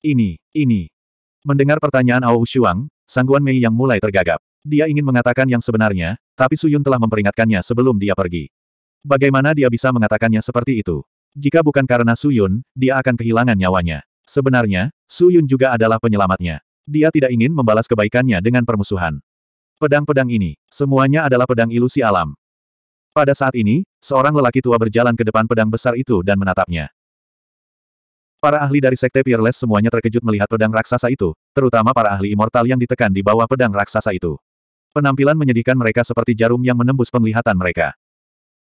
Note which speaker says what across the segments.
Speaker 1: Ini, ini. Mendengar pertanyaan Ao Shuang, Sangguan Mei yang mulai tergagap. Dia ingin mengatakan yang sebenarnya, tapi Suyun telah memperingatkannya sebelum dia pergi. Bagaimana dia bisa mengatakannya seperti itu? Jika bukan karena Suyun, dia akan kehilangan nyawanya. Sebenarnya, Suyun juga adalah penyelamatnya. Dia tidak ingin membalas kebaikannya dengan permusuhan. Pedang-pedang ini, semuanya adalah pedang ilusi alam. Pada saat ini, seorang lelaki tua berjalan ke depan pedang besar itu dan menatapnya. Para ahli dari Sekte Peerless semuanya terkejut melihat pedang raksasa itu, terutama para ahli immortal yang ditekan di bawah pedang raksasa itu. Penampilan menyedihkan mereka seperti jarum yang menembus penglihatan mereka.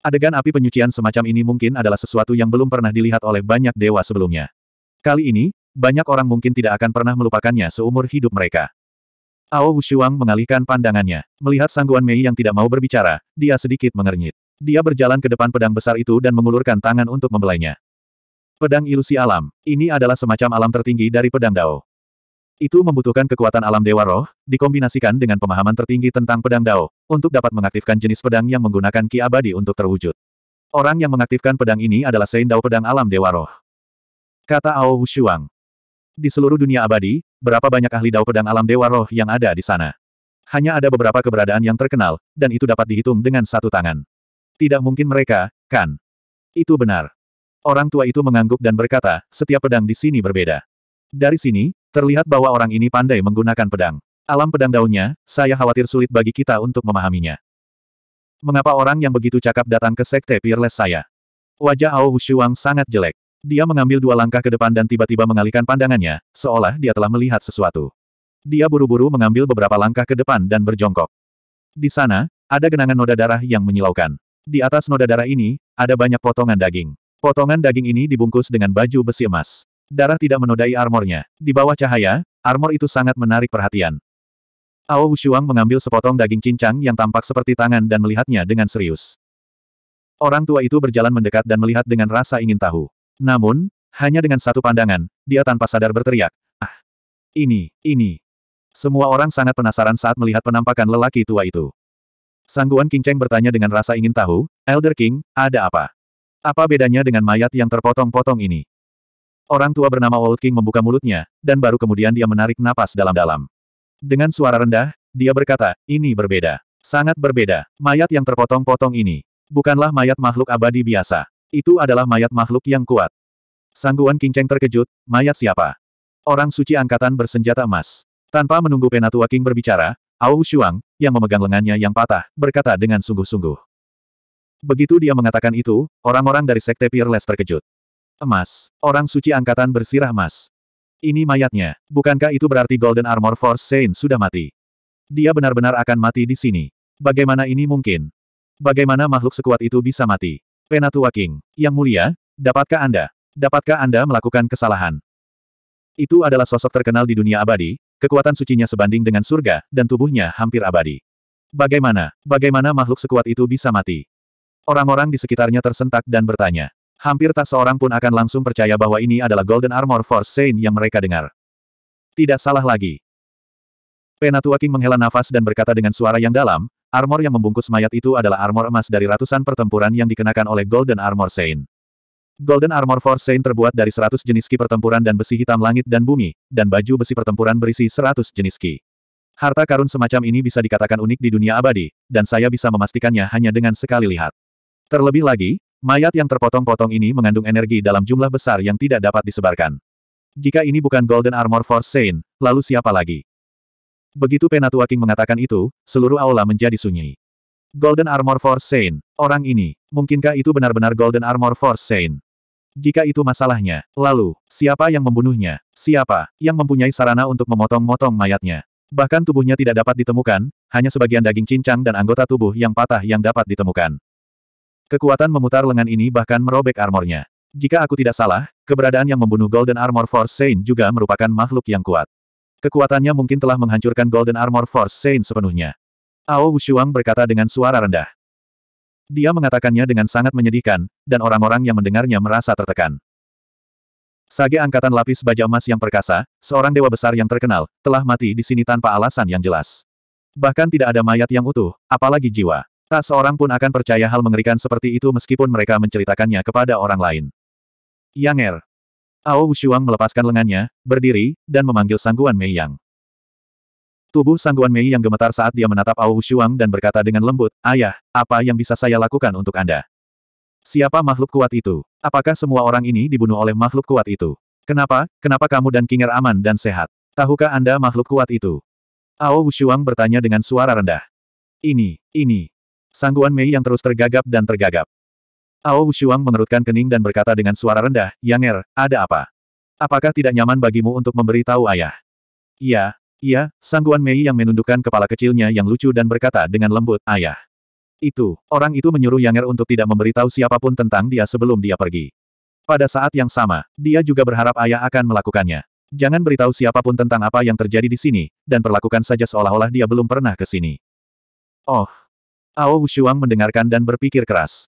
Speaker 1: Adegan api penyucian semacam ini mungkin adalah sesuatu yang belum pernah dilihat oleh banyak dewa sebelumnya. Kali ini, banyak orang mungkin tidak akan pernah melupakannya seumur hidup mereka. Ao Wushuang mengalihkan pandangannya. Melihat Sangguan Mei yang tidak mau berbicara, dia sedikit mengernyit. Dia berjalan ke depan pedang besar itu dan mengulurkan tangan untuk membelainya. Pedang ilusi alam. Ini adalah semacam alam tertinggi dari pedang Dao. Itu membutuhkan kekuatan alam dewa roh, dikombinasikan dengan pemahaman tertinggi tentang pedang Dao, untuk dapat mengaktifkan jenis pedang yang menggunakan ki abadi untuk terwujud. Orang yang mengaktifkan pedang ini adalah Sein Dao pedang alam dewa roh. Kata Ao Wushuang. Di seluruh dunia abadi, berapa banyak ahli Dao pedang alam dewa roh yang ada di sana? Hanya ada beberapa keberadaan yang terkenal, dan itu dapat dihitung dengan satu tangan. Tidak mungkin mereka, kan? Itu benar. Orang tua itu mengangguk dan berkata, setiap pedang di sini berbeda. Dari sini, terlihat bahwa orang ini pandai menggunakan pedang. Alam pedang daunnya, saya khawatir sulit bagi kita untuk memahaminya. Mengapa orang yang begitu cakap datang ke sekte Peerless saya? Wajah Ao Hushuang sangat jelek. Dia mengambil dua langkah ke depan dan tiba-tiba mengalihkan pandangannya, seolah dia telah melihat sesuatu. Dia buru-buru mengambil beberapa langkah ke depan dan berjongkok. Di sana, ada genangan noda darah yang menyilaukan. Di atas noda darah ini, ada banyak potongan daging. Potongan daging ini dibungkus dengan baju besi emas. Darah tidak menodai armornya. Di bawah cahaya, armor itu sangat menarik perhatian. Ao Wushuang mengambil sepotong daging cincang yang tampak seperti tangan dan melihatnya dengan serius. Orang tua itu berjalan mendekat dan melihat dengan rasa ingin tahu. Namun, hanya dengan satu pandangan, dia tanpa sadar berteriak, Ah! Ini, ini. Semua orang sangat penasaran saat melihat penampakan lelaki tua itu. Sangguan King Cheng bertanya dengan rasa ingin tahu, Elder King, ada apa? Apa bedanya dengan mayat yang terpotong-potong ini? Orang tua bernama Old King membuka mulutnya, dan baru kemudian dia menarik napas dalam-dalam. Dengan suara rendah, dia berkata, ini berbeda. Sangat berbeda. Mayat yang terpotong-potong ini. Bukanlah mayat makhluk abadi biasa. Itu adalah mayat makhluk yang kuat. Sangguan Kinceng terkejut, mayat siapa? Orang suci angkatan bersenjata emas. Tanpa menunggu Penatua King berbicara, Ao Shuang, yang memegang lengannya yang patah, berkata dengan sungguh-sungguh. Begitu dia mengatakan itu, orang-orang dari Sekte Peerless terkejut. Emas. Orang suci angkatan bersirah emas. Ini mayatnya. Bukankah itu berarti Golden Armor Force Saint sudah mati? Dia benar-benar akan mati di sini. Bagaimana ini mungkin? Bagaimana makhluk sekuat itu bisa mati? Penatua King. Yang mulia, dapatkah Anda? Dapatkah Anda melakukan kesalahan? Itu adalah sosok terkenal di dunia abadi, kekuatan sucinya sebanding dengan surga, dan tubuhnya hampir abadi. Bagaimana, bagaimana makhluk sekuat itu bisa mati? Orang-orang di sekitarnya tersentak dan bertanya. Hampir tak seorang pun akan langsung percaya bahwa ini adalah Golden Armor Force Saint yang mereka dengar. Tidak salah lagi. Penatua King menghela nafas dan berkata dengan suara yang dalam, armor yang membungkus mayat itu adalah armor emas dari ratusan pertempuran yang dikenakan oleh Golden Armor Saint. Golden Armor Force Saint terbuat dari seratus jenis ki pertempuran dan besi hitam langit dan bumi, dan baju besi pertempuran berisi seratus jenis ki. Harta karun semacam ini bisa dikatakan unik di dunia abadi, dan saya bisa memastikannya hanya dengan sekali lihat. Terlebih lagi, mayat yang terpotong-potong ini mengandung energi dalam jumlah besar yang tidak dapat disebarkan. Jika ini bukan Golden Armor Force Saint, lalu siapa lagi? Begitu Penatua King mengatakan itu, seluruh aula menjadi sunyi. Golden Armor Force Saint, orang ini, mungkinkah itu benar-benar Golden Armor Force Saint? Jika itu masalahnya, lalu, siapa yang membunuhnya? Siapa yang mempunyai sarana untuk memotong-motong mayatnya? Bahkan tubuhnya tidak dapat ditemukan, hanya sebagian daging cincang dan anggota tubuh yang patah yang dapat ditemukan. Kekuatan memutar lengan ini bahkan merobek armornya. Jika aku tidak salah, keberadaan yang membunuh Golden Armor Force Saint juga merupakan makhluk yang kuat. Kekuatannya mungkin telah menghancurkan Golden Armor Force Saint sepenuhnya. Ao Wushuang berkata dengan suara rendah. Dia mengatakannya dengan sangat menyedihkan, dan orang-orang yang mendengarnya merasa tertekan. Sage angkatan lapis baja emas yang perkasa, seorang dewa besar yang terkenal, telah mati di sini tanpa alasan yang jelas. Bahkan tidak ada mayat yang utuh, apalagi jiwa. Tak seorang pun akan percaya hal mengerikan seperti itu meskipun mereka menceritakannya kepada orang lain. Yang Er. Ao Wushuang melepaskan lengannya, berdiri, dan memanggil sangguan Mei Yang. Tubuh sangguan Mei yang gemetar saat dia menatap Ao Wushuang dan berkata dengan lembut, Ayah, apa yang bisa saya lakukan untuk Anda? Siapa makhluk kuat itu? Apakah semua orang ini dibunuh oleh makhluk kuat itu? Kenapa, kenapa kamu dan Kinger aman dan sehat? Tahukah Anda makhluk kuat itu? Ao Wushuang bertanya dengan suara rendah. Ini, ini, Sangguan Mei yang terus tergagap dan tergagap. Ao Wushuang mengerutkan kening dan berkata dengan suara rendah, Yang Er, ada apa? Apakah tidak nyaman bagimu untuk memberi tahu ayah? Iya, iya, Sangguan Mei yang menundukkan kepala kecilnya yang lucu dan berkata dengan lembut, Ayah. Itu, orang itu menyuruh Yang Er untuk tidak memberitahu siapapun tentang dia sebelum dia pergi. Pada saat yang sama, dia juga berharap ayah akan melakukannya. Jangan beritahu siapapun tentang apa yang terjadi di sini, dan perlakukan saja seolah-olah dia belum pernah ke sini. Oh, Ao Wushuang mendengarkan dan berpikir keras.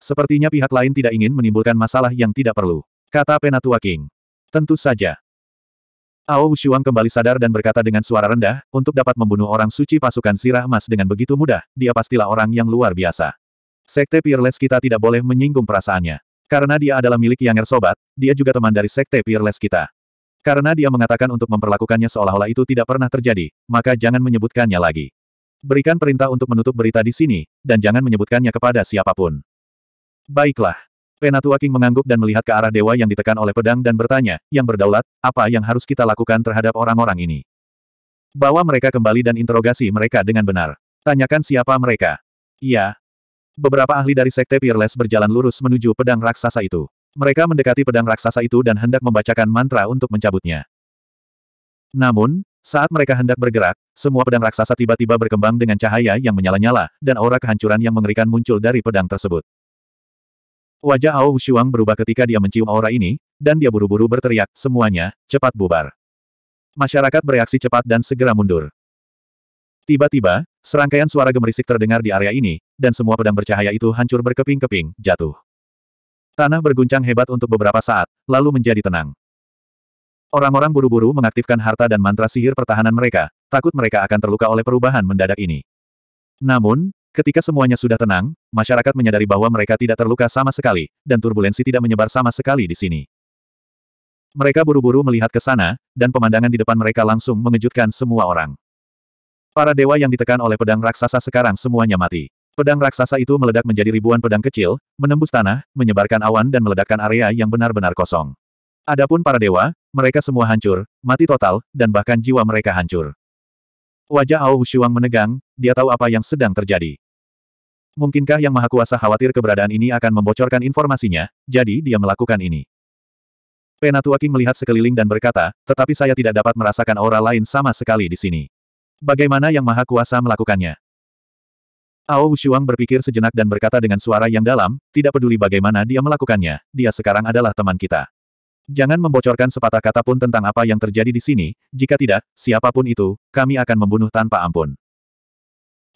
Speaker 1: Sepertinya pihak lain tidak ingin menimbulkan masalah yang tidak perlu. Kata Penatua King. Tentu saja. Ao Wushuang kembali sadar dan berkata dengan suara rendah, untuk dapat membunuh orang suci pasukan sirah emas dengan begitu mudah, dia pastilah orang yang luar biasa. Sekte Peerless kita tidak boleh menyinggung perasaannya. Karena dia adalah milik Yang er Sobat, dia juga teman dari Sekte Peerless kita. Karena dia mengatakan untuk memperlakukannya seolah-olah itu tidak pernah terjadi, maka jangan menyebutkannya lagi. Berikan perintah untuk menutup berita di sini, dan jangan menyebutkannya kepada siapapun. Baiklah. Penatua King mengangguk dan melihat ke arah dewa yang ditekan oleh pedang dan bertanya, yang berdaulat, apa yang harus kita lakukan terhadap orang-orang ini? Bawa mereka kembali dan interogasi mereka dengan benar. Tanyakan siapa mereka. Iya. Beberapa ahli dari Sekte Peerless berjalan lurus menuju pedang raksasa itu. Mereka mendekati pedang raksasa itu dan hendak membacakan mantra untuk mencabutnya. Namun, saat mereka hendak bergerak, semua pedang raksasa tiba-tiba berkembang dengan cahaya yang menyala-nyala, dan aura kehancuran yang mengerikan muncul dari pedang tersebut. Wajah Ao Shuang berubah ketika dia mencium aura ini, dan dia buru-buru berteriak, semuanya, cepat bubar. Masyarakat bereaksi cepat dan segera mundur. Tiba-tiba, serangkaian suara gemerisik terdengar di area ini, dan semua pedang bercahaya itu hancur berkeping-keping, jatuh. Tanah berguncang hebat untuk beberapa saat, lalu menjadi tenang. Orang-orang buru-buru mengaktifkan harta dan mantra sihir pertahanan mereka, takut mereka akan terluka oleh perubahan mendadak ini. Namun, ketika semuanya sudah tenang, masyarakat menyadari bahwa mereka tidak terluka sama sekali, dan turbulensi tidak menyebar sama sekali di sini. Mereka buru-buru melihat ke sana, dan pemandangan di depan mereka langsung mengejutkan semua orang. Para dewa yang ditekan oleh pedang raksasa sekarang semuanya mati. Pedang raksasa itu meledak menjadi ribuan pedang kecil, menembus tanah, menyebarkan awan dan meledakkan area yang benar-benar kosong. Adapun para dewa, mereka semua hancur, mati total, dan bahkan jiwa mereka hancur. Wajah Ao Hushuang menegang, dia tahu apa yang sedang terjadi. Mungkinkah Yang Maha Kuasa khawatir keberadaan ini akan membocorkan informasinya, jadi dia melakukan ini. Penatua King melihat sekeliling dan berkata, tetapi saya tidak dapat merasakan aura lain sama sekali di sini. Bagaimana Yang Maha Kuasa melakukannya? Ao Hushuang berpikir sejenak dan berkata dengan suara yang dalam, tidak peduli bagaimana dia melakukannya, dia sekarang adalah teman kita. Jangan membocorkan sepatah kata pun tentang apa yang terjadi di sini, jika tidak, siapapun itu, kami akan membunuh tanpa ampun.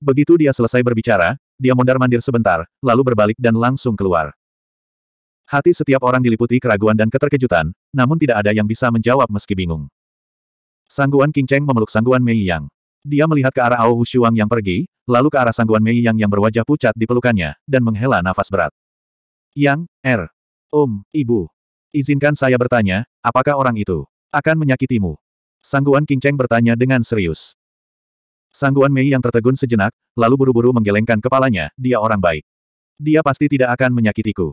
Speaker 1: Begitu dia selesai berbicara, dia mondar-mandir sebentar, lalu berbalik dan langsung keluar. Hati setiap orang diliputi keraguan dan keterkejutan, namun tidak ada yang bisa menjawab meski bingung. Sangguan King Cheng memeluk Sangguan Mei Yang. Dia melihat ke arah Ao Hushuang yang pergi, lalu ke arah Sangguan Mei Yang yang berwajah pucat di pelukannya, dan menghela nafas berat. Yang, Er. Om, Ibu. Izinkan saya bertanya, apakah orang itu akan menyakitimu? Sangguan King Cheng bertanya dengan serius. Sangguan Mei yang tertegun sejenak, lalu buru-buru menggelengkan kepalanya, dia orang baik. Dia pasti tidak akan menyakitiku.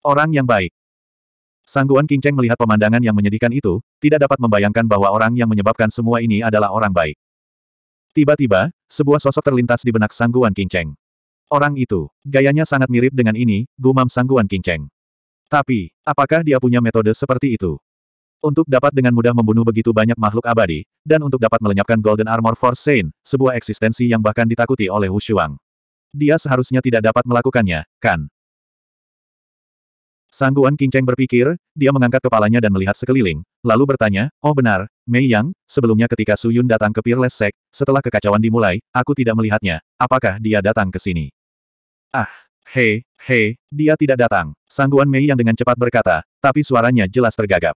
Speaker 1: Orang yang baik. Sangguan King Cheng melihat pemandangan yang menyedihkan itu, tidak dapat membayangkan bahwa orang yang menyebabkan semua ini adalah orang baik. Tiba-tiba, sebuah sosok terlintas di benak Sangguan King Cheng. Orang itu, gayanya sangat mirip dengan ini, gumam Sangguan King Cheng. Tapi, apakah dia punya metode seperti itu? Untuk dapat dengan mudah membunuh begitu banyak makhluk abadi, dan untuk dapat melenyapkan Golden Armor Force Sein, sebuah eksistensi yang bahkan ditakuti oleh Wu Shuang. Dia seharusnya tidak dapat melakukannya, kan? Sangguan King Cheng berpikir, dia mengangkat kepalanya dan melihat sekeliling, lalu bertanya, Oh benar, Mei Yang, sebelumnya ketika Su Yun datang ke Peerless Sek, setelah kekacauan dimulai, aku tidak melihatnya, apakah dia datang ke sini? Ah, Hei, hei, dia tidak datang. Sangguan Mei yang dengan cepat berkata, tapi suaranya jelas tergagap.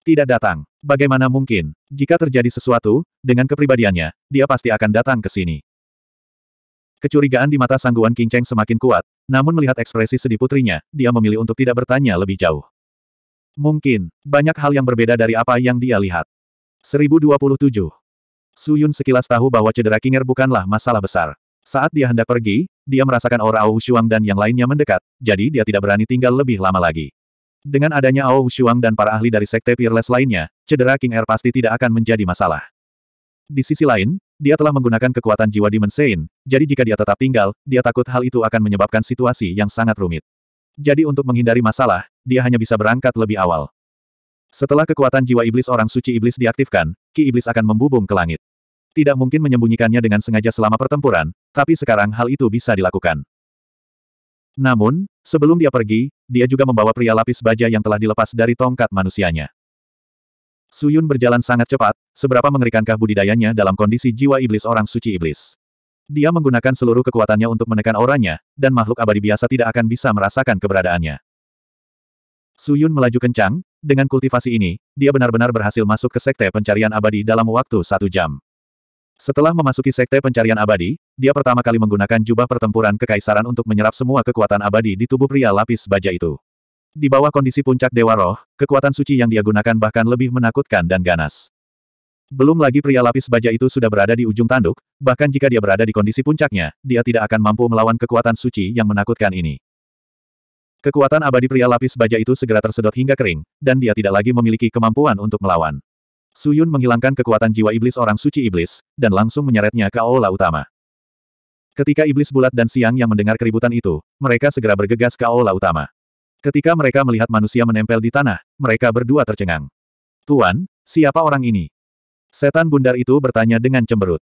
Speaker 1: Tidak datang. Bagaimana mungkin? Jika terjadi sesuatu, dengan kepribadiannya, dia pasti akan datang ke sini. Kecurigaan di mata Sangguan Kinceng semakin kuat, namun melihat ekspresi sedih putrinya, dia memilih untuk tidak bertanya lebih jauh. Mungkin, banyak hal yang berbeda dari apa yang dia lihat. 1027. Suyun sekilas tahu bahwa cedera Kinger bukanlah masalah besar. Saat dia hendak pergi, dia merasakan aura Ao Shuang dan yang lainnya mendekat, jadi dia tidak berani tinggal lebih lama lagi. Dengan adanya Ao Shuang dan para ahli dari Sekte Peerless lainnya, cedera King Air er pasti tidak akan menjadi masalah. Di sisi lain, dia telah menggunakan kekuatan jiwa Demon Sein, jadi jika dia tetap tinggal, dia takut hal itu akan menyebabkan situasi yang sangat rumit. Jadi untuk menghindari masalah, dia hanya bisa berangkat lebih awal. Setelah kekuatan jiwa iblis orang suci iblis diaktifkan, ki iblis akan membubung ke langit. Tidak mungkin menyembunyikannya dengan sengaja selama pertempuran, tapi sekarang hal itu bisa dilakukan. Namun, sebelum dia pergi, dia juga membawa pria lapis baja yang telah dilepas dari tongkat manusianya. Suyun berjalan sangat cepat, seberapa mengerikankah budidayanya dalam kondisi jiwa iblis orang suci iblis. Dia menggunakan seluruh kekuatannya untuk menekan auranya, dan makhluk abadi biasa tidak akan bisa merasakan keberadaannya. Suyun melaju kencang, dengan kultivasi ini, dia benar-benar berhasil masuk ke sekte pencarian abadi dalam waktu satu jam. Setelah memasuki Sekte Pencarian Abadi, dia pertama kali menggunakan jubah pertempuran kekaisaran untuk menyerap semua kekuatan abadi di tubuh pria lapis baja itu. Di bawah kondisi puncak Dewa Roh, kekuatan suci yang dia gunakan bahkan lebih menakutkan dan ganas. Belum lagi pria lapis baja itu sudah berada di ujung tanduk, bahkan jika dia berada di kondisi puncaknya, dia tidak akan mampu melawan kekuatan suci yang menakutkan ini. Kekuatan abadi pria lapis baja itu segera tersedot hingga kering, dan dia tidak lagi memiliki kemampuan untuk melawan. Suyun menghilangkan kekuatan jiwa iblis orang suci iblis, dan langsung menyeretnya ke aula utama. Ketika iblis bulat dan siang yang mendengar keributan itu, mereka segera bergegas ke aula utama. Ketika mereka melihat manusia menempel di tanah, mereka berdua tercengang. Tuan, siapa orang ini? Setan bundar itu bertanya dengan cemberut.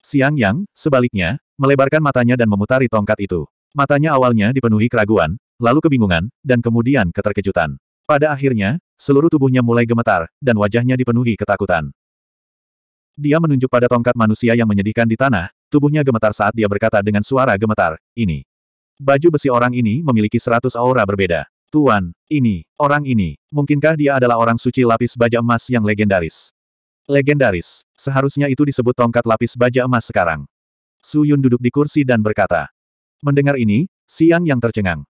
Speaker 1: Siang Yang, sebaliknya, melebarkan matanya dan memutari tongkat itu. Matanya awalnya dipenuhi keraguan, lalu kebingungan, dan kemudian keterkejutan. Pada akhirnya, Seluruh tubuhnya mulai gemetar, dan wajahnya dipenuhi ketakutan. Dia menunjuk pada tongkat manusia yang menyedihkan di tanah, tubuhnya gemetar saat dia berkata dengan suara gemetar, ini. Baju besi orang ini memiliki seratus aura berbeda. Tuan, ini, orang ini, mungkinkah dia adalah orang suci lapis baja emas yang legendaris? Legendaris, seharusnya itu disebut tongkat lapis baja emas sekarang. Su Yun duduk di kursi dan berkata. Mendengar ini, Siang yang tercengang.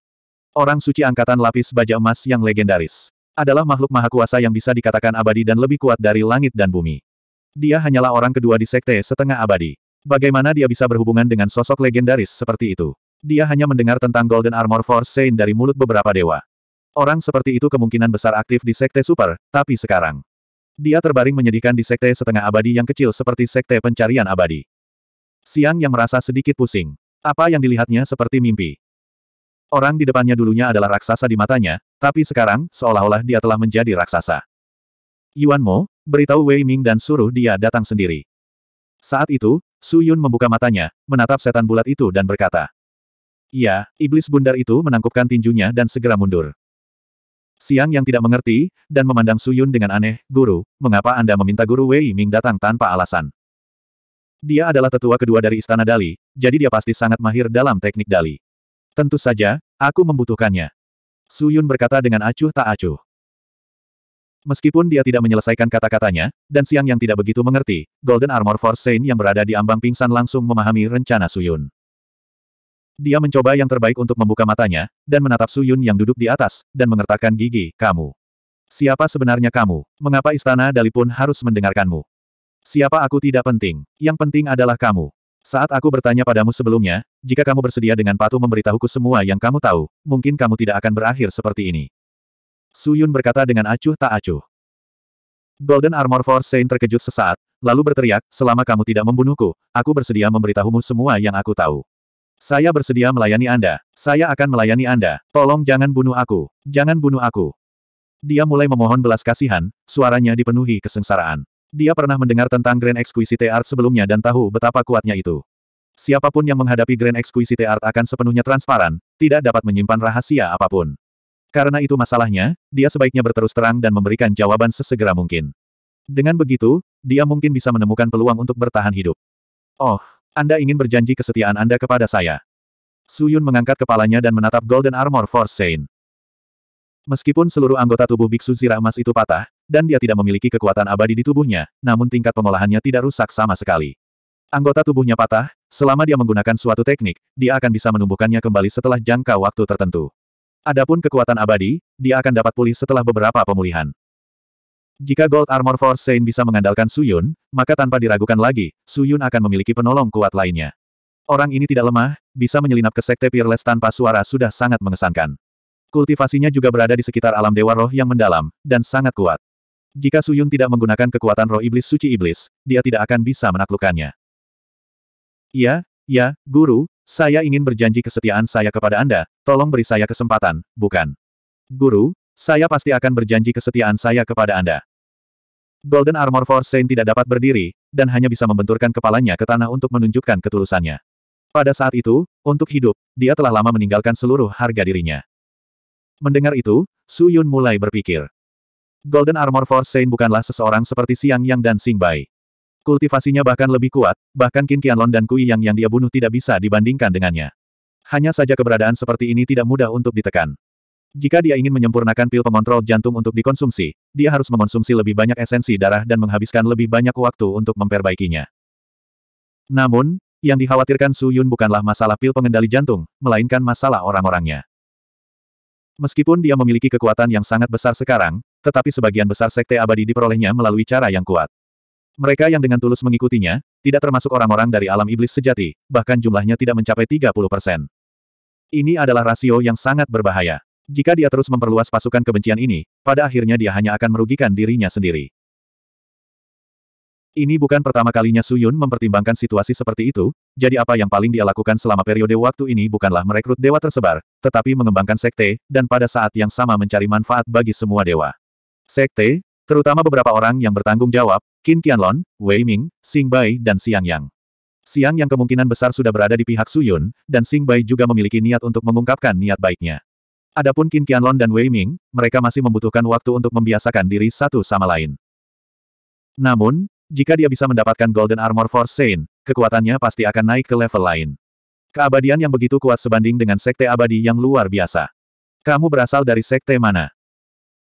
Speaker 1: Orang suci angkatan lapis baja emas yang legendaris adalah makhluk maha kuasa yang bisa dikatakan abadi dan lebih kuat dari langit dan bumi. Dia hanyalah orang kedua di sekte setengah abadi. Bagaimana dia bisa berhubungan dengan sosok legendaris seperti itu? Dia hanya mendengar tentang Golden Armor Force Saint dari mulut beberapa dewa. Orang seperti itu kemungkinan besar aktif di Sekte Super, tapi sekarang. Dia terbaring menyedihkan di Sekte Setengah Abadi yang kecil seperti Sekte Pencarian Abadi. Siang yang merasa sedikit pusing. Apa yang dilihatnya seperti mimpi. Orang di depannya dulunya adalah raksasa di matanya, tapi sekarang, seolah-olah dia telah menjadi raksasa. Yuan Mo, beritahu Wei Ming dan suruh dia datang sendiri. Saat itu, Su Yun membuka matanya, menatap setan bulat itu dan berkata. "Ya, iblis bundar itu menangkupkan tinjunya dan segera mundur. Siang yang tidak mengerti, dan memandang Su Yun dengan aneh, Guru, mengapa Anda meminta Guru Wei Ming datang tanpa alasan? Dia adalah tetua kedua dari Istana Dali, jadi dia pasti sangat mahir dalam teknik Dali. Tentu saja, aku membutuhkannya. Su Yun berkata dengan acuh tak acuh. Meskipun dia tidak menyelesaikan kata-katanya, dan Siang yang tidak begitu mengerti, Golden Armor Force Saint yang berada di ambang pingsan langsung memahami rencana Su Yun. Dia mencoba yang terbaik untuk membuka matanya, dan menatap Su Yun yang duduk di atas, dan mengertakkan gigi, kamu. Siapa sebenarnya kamu? Mengapa istana Dali pun harus mendengarkanmu? Siapa aku tidak penting, yang penting adalah kamu. Saat aku bertanya padamu sebelumnya, jika kamu bersedia dengan patuh memberitahuku semua yang kamu tahu, mungkin kamu tidak akan berakhir seperti ini. Suyun berkata dengan acuh tak acuh. Golden Armor Force Saint terkejut sesaat, lalu berteriak, selama kamu tidak membunuhku, aku bersedia memberitahumu semua yang aku tahu. Saya bersedia melayani Anda. Saya akan melayani Anda. Tolong jangan bunuh aku. Jangan bunuh aku. Dia mulai memohon belas kasihan, suaranya dipenuhi kesengsaraan. Dia pernah mendengar tentang Grand Exquisite Art sebelumnya dan tahu betapa kuatnya itu. Siapapun yang menghadapi Grand Exquisite Art akan sepenuhnya transparan, tidak dapat menyimpan rahasia apapun. Karena itu masalahnya, dia sebaiknya berterus terang dan memberikan jawaban sesegera mungkin. Dengan begitu, dia mungkin bisa menemukan peluang untuk bertahan hidup. Oh, Anda ingin berjanji kesetiaan Anda kepada saya. Suyun mengangkat kepalanya dan menatap Golden Armor Force Saint. Meskipun seluruh anggota tubuh Biksu Zira Emas itu patah, dan dia tidak memiliki kekuatan abadi di tubuhnya, namun tingkat pengolahannya tidak rusak sama sekali. Anggota tubuhnya patah, selama dia menggunakan suatu teknik, dia akan bisa menumbuhkannya kembali setelah jangka waktu tertentu. Adapun kekuatan abadi, dia akan dapat pulih setelah beberapa pemulihan. Jika Gold Armor Force Saint bisa mengandalkan Suyun, maka tanpa diragukan lagi, Suyun akan memiliki penolong kuat lainnya. Orang ini tidak lemah, bisa menyelinap ke sekte Peerless tanpa suara sudah sangat mengesankan. Kultivasinya juga berada di sekitar alam dewa roh yang mendalam, dan sangat kuat. Jika Suyun tidak menggunakan kekuatan roh iblis suci iblis, dia tidak akan bisa menaklukkannya. Ya, ya, guru, saya ingin berjanji kesetiaan saya kepada Anda, tolong beri saya kesempatan, bukan? Guru, saya pasti akan berjanji kesetiaan saya kepada Anda. Golden Armor Force Saint tidak dapat berdiri, dan hanya bisa membenturkan kepalanya ke tanah untuk menunjukkan ketulusannya. Pada saat itu, untuk hidup, dia telah lama meninggalkan seluruh harga dirinya. Mendengar itu, Su Yun mulai berpikir. Golden Armor Force Saint bukanlah seseorang seperti Siang Yang dan Xing Bai. Kultivasinya bahkan lebih kuat, bahkan Qin Qianlong dan Kui Yang yang dia bunuh tidak bisa dibandingkan dengannya. Hanya saja keberadaan seperti ini tidak mudah untuk ditekan. Jika dia ingin menyempurnakan pil pengontrol jantung untuk dikonsumsi, dia harus mengonsumsi lebih banyak esensi darah dan menghabiskan lebih banyak waktu untuk memperbaikinya. Namun, yang dikhawatirkan Su Yun bukanlah masalah pil pengendali jantung, melainkan masalah orang-orangnya. Meskipun dia memiliki kekuatan yang sangat besar sekarang, tetapi sebagian besar sekte abadi diperolehnya melalui cara yang kuat. Mereka yang dengan tulus mengikutinya, tidak termasuk orang-orang dari alam iblis sejati, bahkan jumlahnya tidak mencapai 30 persen. Ini adalah rasio yang sangat berbahaya. Jika dia terus memperluas pasukan kebencian ini, pada akhirnya dia hanya akan merugikan dirinya sendiri. Ini bukan pertama kalinya Suyun mempertimbangkan situasi seperti itu, jadi apa yang paling dia lakukan selama periode waktu ini bukanlah merekrut dewa tersebar, tetapi mengembangkan sekte, dan pada saat yang sama mencari manfaat bagi semua dewa. Sekte, terutama beberapa orang yang bertanggung jawab, Qin Qianlon, Wei Ming, Xing Bai dan Xiang Yang. Xiang Yang kemungkinan besar sudah berada di pihak Suyun, dan Xing Bai juga memiliki niat untuk mengungkapkan niat baiknya. Adapun Qin Qianlon dan Wei Ming, mereka masih membutuhkan waktu untuk membiasakan diri satu sama lain. Namun, jika dia bisa mendapatkan Golden Armor Force Saint, kekuatannya pasti akan naik ke level lain. Keabadian yang begitu kuat sebanding dengan sekte abadi yang luar biasa. Kamu berasal dari sekte mana?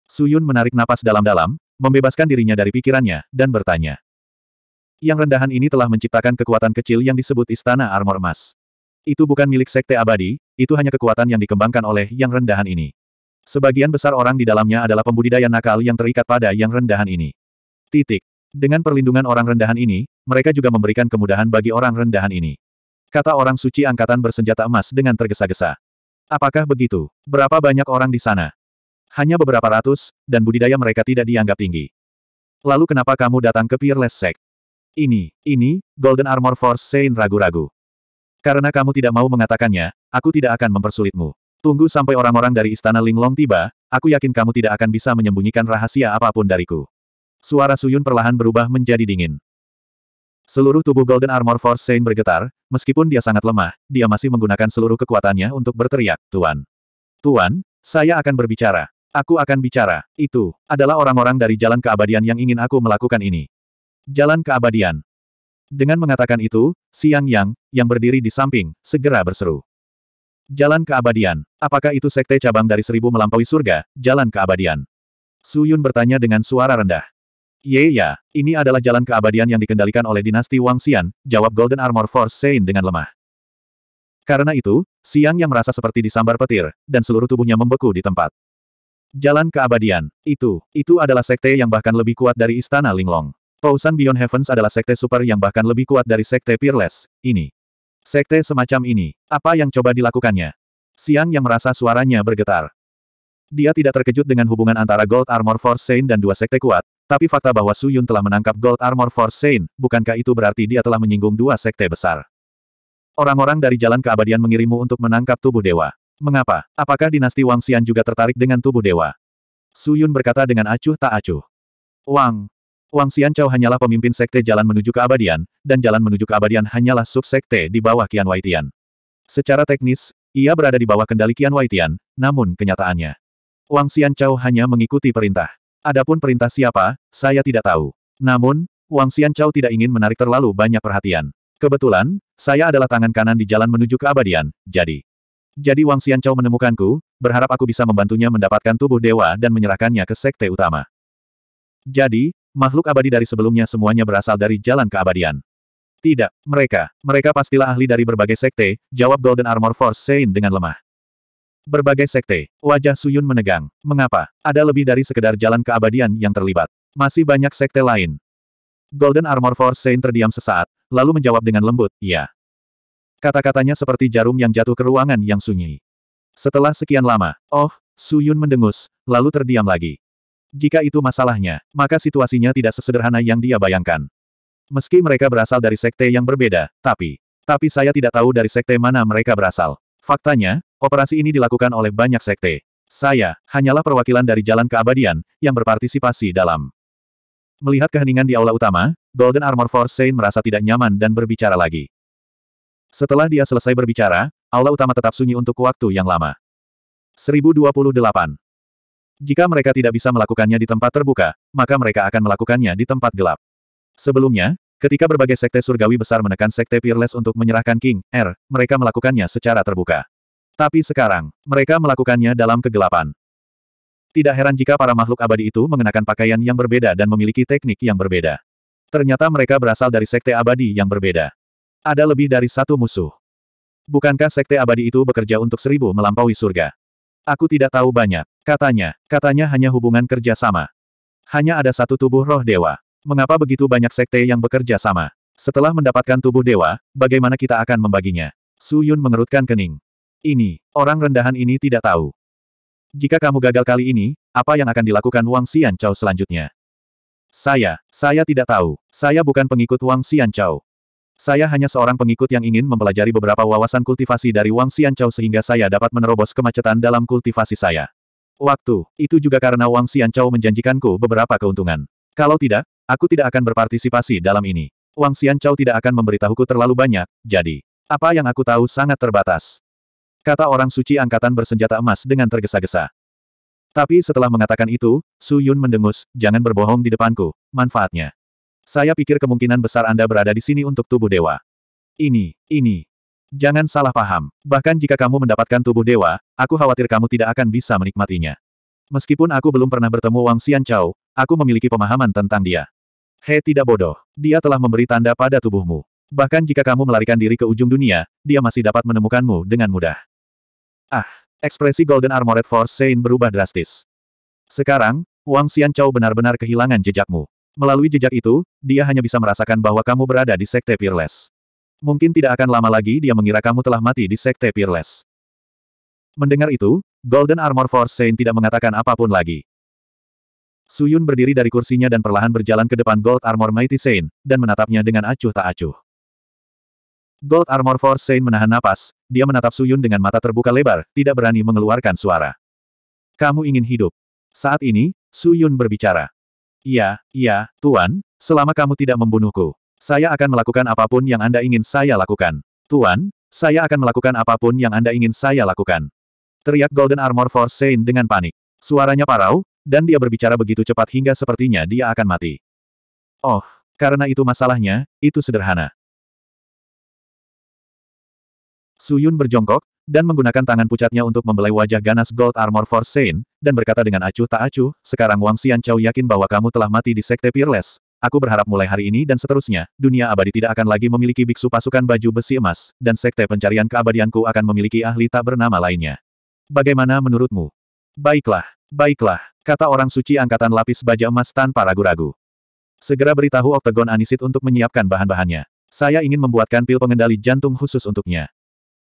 Speaker 1: Suyun menarik napas dalam-dalam, membebaskan dirinya dari pikirannya, dan bertanya. Yang rendahan ini telah menciptakan kekuatan kecil yang disebut Istana Armor Emas. Itu bukan milik Sekte Abadi, itu hanya kekuatan yang dikembangkan oleh yang rendahan ini. Sebagian besar orang di dalamnya adalah pembudidaya nakal yang terikat pada yang rendahan ini. Titik. Dengan perlindungan orang rendahan ini, mereka juga memberikan kemudahan bagi orang rendahan ini. Kata orang suci angkatan bersenjata emas dengan tergesa-gesa. Apakah begitu? Berapa banyak orang di sana? hanya beberapa ratus, dan budidaya mereka tidak dianggap tinggi. Lalu kenapa kamu datang ke Peerless Sect? Ini, ini, Golden Armor Force Sein ragu-ragu. Karena kamu tidak mau mengatakannya, aku tidak akan mempersulitmu. Tunggu sampai orang-orang dari Istana Linglong tiba, aku yakin kamu tidak akan bisa menyembunyikan rahasia apapun dariku. Suara Suyun perlahan berubah menjadi dingin. Seluruh tubuh Golden Armor Force Saint bergetar, meskipun dia sangat lemah, dia masih menggunakan seluruh kekuatannya untuk berteriak, Tuan. Tuan, saya akan berbicara. Aku akan bicara. Itu adalah orang-orang dari jalan keabadian yang ingin aku melakukan ini. Jalan keabadian. Dengan mengatakan itu, Siang Yang, yang berdiri di samping, segera berseru. Jalan keabadian. Apakah itu sekte cabang dari seribu melampaui surga, jalan keabadian? Su Yun bertanya dengan suara rendah. Ye ya, ini adalah jalan keabadian yang dikendalikan oleh dinasti Wang Xian, jawab Golden Armor Force Sein dengan lemah. Karena itu, Siang yang merasa seperti disambar petir, dan seluruh tubuhnya membeku di tempat. Jalan keabadian. Itu, itu adalah sekte yang bahkan lebih kuat dari Istana Linglong. Tousan Beyond Heavens adalah sekte super yang bahkan lebih kuat dari sekte Peerless, ini. Sekte semacam ini, apa yang coba dilakukannya? Siang yang merasa suaranya bergetar. Dia tidak terkejut dengan hubungan antara Gold Armor Force Saint dan dua sekte kuat, tapi fakta bahwa Su Yun telah menangkap Gold Armor Force Saint, bukankah itu berarti dia telah menyinggung dua sekte besar? Orang-orang dari Jalan Keabadian mengirimu untuk menangkap tubuh dewa. Mengapa? Apakah dinasti Wang Xian juga tertarik dengan tubuh dewa? Su Yun berkata dengan acuh tak acuh. Wang. Wang Xian Chao hanyalah pemimpin sekte jalan menuju keabadian, dan jalan menuju keabadian hanyalah subsekte di bawah Qian Tian. Secara teknis, ia berada di bawah kendali Qian Tian. namun kenyataannya. Wang Xian Chao hanya mengikuti perintah. Adapun perintah siapa, saya tidak tahu. Namun, Wang Xian Chao tidak ingin menarik terlalu banyak perhatian. Kebetulan, saya adalah tangan kanan di jalan menuju keabadian, jadi jadi Wang Xianchou menemukanku, berharap aku bisa membantunya mendapatkan tubuh dewa dan menyerahkannya ke sekte utama. Jadi, makhluk abadi dari sebelumnya semuanya berasal dari jalan keabadian. Tidak, mereka. Mereka pastilah ahli dari berbagai sekte, jawab Golden Armor Force Sein dengan lemah. Berbagai sekte. Wajah Suyun menegang. Mengapa? Ada lebih dari sekedar jalan keabadian yang terlibat. Masih banyak sekte lain. Golden Armor Force Sein terdiam sesaat, lalu menjawab dengan lembut, ya. Kata-katanya seperti jarum yang jatuh ke ruangan yang sunyi. Setelah sekian lama, oh, Su Yun mendengus, lalu terdiam lagi. Jika itu masalahnya, maka situasinya tidak sesederhana yang dia bayangkan. Meski mereka berasal dari sekte yang berbeda, tapi... Tapi saya tidak tahu dari sekte mana mereka berasal. Faktanya, operasi ini dilakukan oleh banyak sekte. Saya, hanyalah perwakilan dari jalan keabadian, yang berpartisipasi dalam. Melihat keheningan di aula utama, Golden Armor Force Saint merasa tidak nyaman dan berbicara lagi. Setelah dia selesai berbicara, aula utama tetap sunyi untuk waktu yang lama. 1028. Jika mereka tidak bisa melakukannya di tempat terbuka, maka mereka akan melakukannya di tempat gelap. Sebelumnya, ketika berbagai sekte surgawi besar menekan sekte Peerless untuk menyerahkan King R, er, mereka melakukannya secara terbuka. Tapi sekarang, mereka melakukannya dalam kegelapan. Tidak heran jika para makhluk abadi itu mengenakan pakaian yang berbeda dan memiliki teknik yang berbeda. Ternyata mereka berasal dari sekte abadi yang berbeda. Ada lebih dari satu musuh. Bukankah sekte abadi itu bekerja untuk seribu melampaui surga? Aku tidak tahu banyak. Katanya, katanya hanya hubungan kerja sama. Hanya ada satu tubuh roh dewa. Mengapa begitu banyak sekte yang bekerja sama? Setelah mendapatkan tubuh dewa, bagaimana kita akan membaginya? Su Yun mengerutkan kening. Ini, orang rendahan ini tidak tahu. Jika kamu gagal kali ini, apa yang akan dilakukan Wang Xian Chao selanjutnya? Saya, saya tidak tahu. Saya bukan pengikut Wang Xian Chao. Saya hanya seorang pengikut yang ingin mempelajari beberapa wawasan kultivasi dari Wang Xianchou sehingga saya dapat menerobos kemacetan dalam kultivasi saya. Waktu, itu juga karena Wang Xianchou menjanjikanku beberapa keuntungan. Kalau tidak, aku tidak akan berpartisipasi dalam ini. Wang Xianchou tidak akan memberitahuku terlalu banyak, jadi, apa yang aku tahu sangat terbatas. Kata orang suci angkatan bersenjata emas dengan tergesa-gesa. Tapi setelah mengatakan itu, Su Yun mendengus, jangan berbohong di depanku, manfaatnya. Saya pikir kemungkinan besar Anda berada di sini untuk tubuh dewa. Ini, ini. Jangan salah paham. Bahkan jika kamu mendapatkan tubuh dewa, aku khawatir kamu tidak akan bisa menikmatinya. Meskipun aku belum pernah bertemu Wang Xian Chao, aku memiliki pemahaman tentang dia. Hei, tidak bodoh. Dia telah memberi tanda pada tubuhmu. Bahkan jika kamu melarikan diri ke ujung dunia, dia masih dapat menemukanmu dengan mudah. Ah, ekspresi Golden Armored Force Saint berubah drastis. Sekarang, Wang Xian Chao benar-benar kehilangan jejakmu. Melalui jejak itu, dia hanya bisa merasakan bahwa kamu berada di Sekte Peerless. Mungkin tidak akan lama lagi dia mengira kamu telah mati di Sekte Peerless. Mendengar itu, Golden Armor Force Saint tidak mengatakan apapun lagi. Suyun berdiri dari kursinya dan perlahan berjalan ke depan Gold Armor Mighty Saint, dan menatapnya dengan acuh tak acuh. Gold Armor Force Saint menahan napas, dia menatap Suyun dengan mata terbuka lebar, tidak berani mengeluarkan suara. Kamu ingin hidup. Saat ini, Suyun berbicara. Iya, iya, Tuan, selama kamu tidak membunuhku, saya akan melakukan apapun yang Anda ingin saya lakukan. Tuan, saya akan melakukan apapun yang Anda ingin saya lakukan. Teriak Golden Armor Force Saint dengan panik. Suaranya parau, dan dia berbicara begitu cepat hingga sepertinya dia akan mati. Oh, karena itu masalahnya, itu sederhana. Suyun berjongkok, dan menggunakan tangan pucatnya untuk membelai wajah ganas Gold Armor Force Saint, dan berkata dengan acuh tak acuh, sekarang Wang Xian Chao yakin bahwa kamu telah mati di Sekte Peerless. Aku berharap mulai hari ini dan seterusnya, dunia abadi tidak akan lagi memiliki biksu pasukan baju besi emas, dan Sekte Pencarian Keabadianku akan memiliki ahli tak bernama lainnya. Bagaimana menurutmu? Baiklah, baiklah, kata orang suci angkatan lapis baja emas tanpa ragu-ragu. Segera beritahu Octagon Anisit untuk menyiapkan bahan-bahannya. Saya ingin membuatkan pil pengendali jantung khusus untuknya.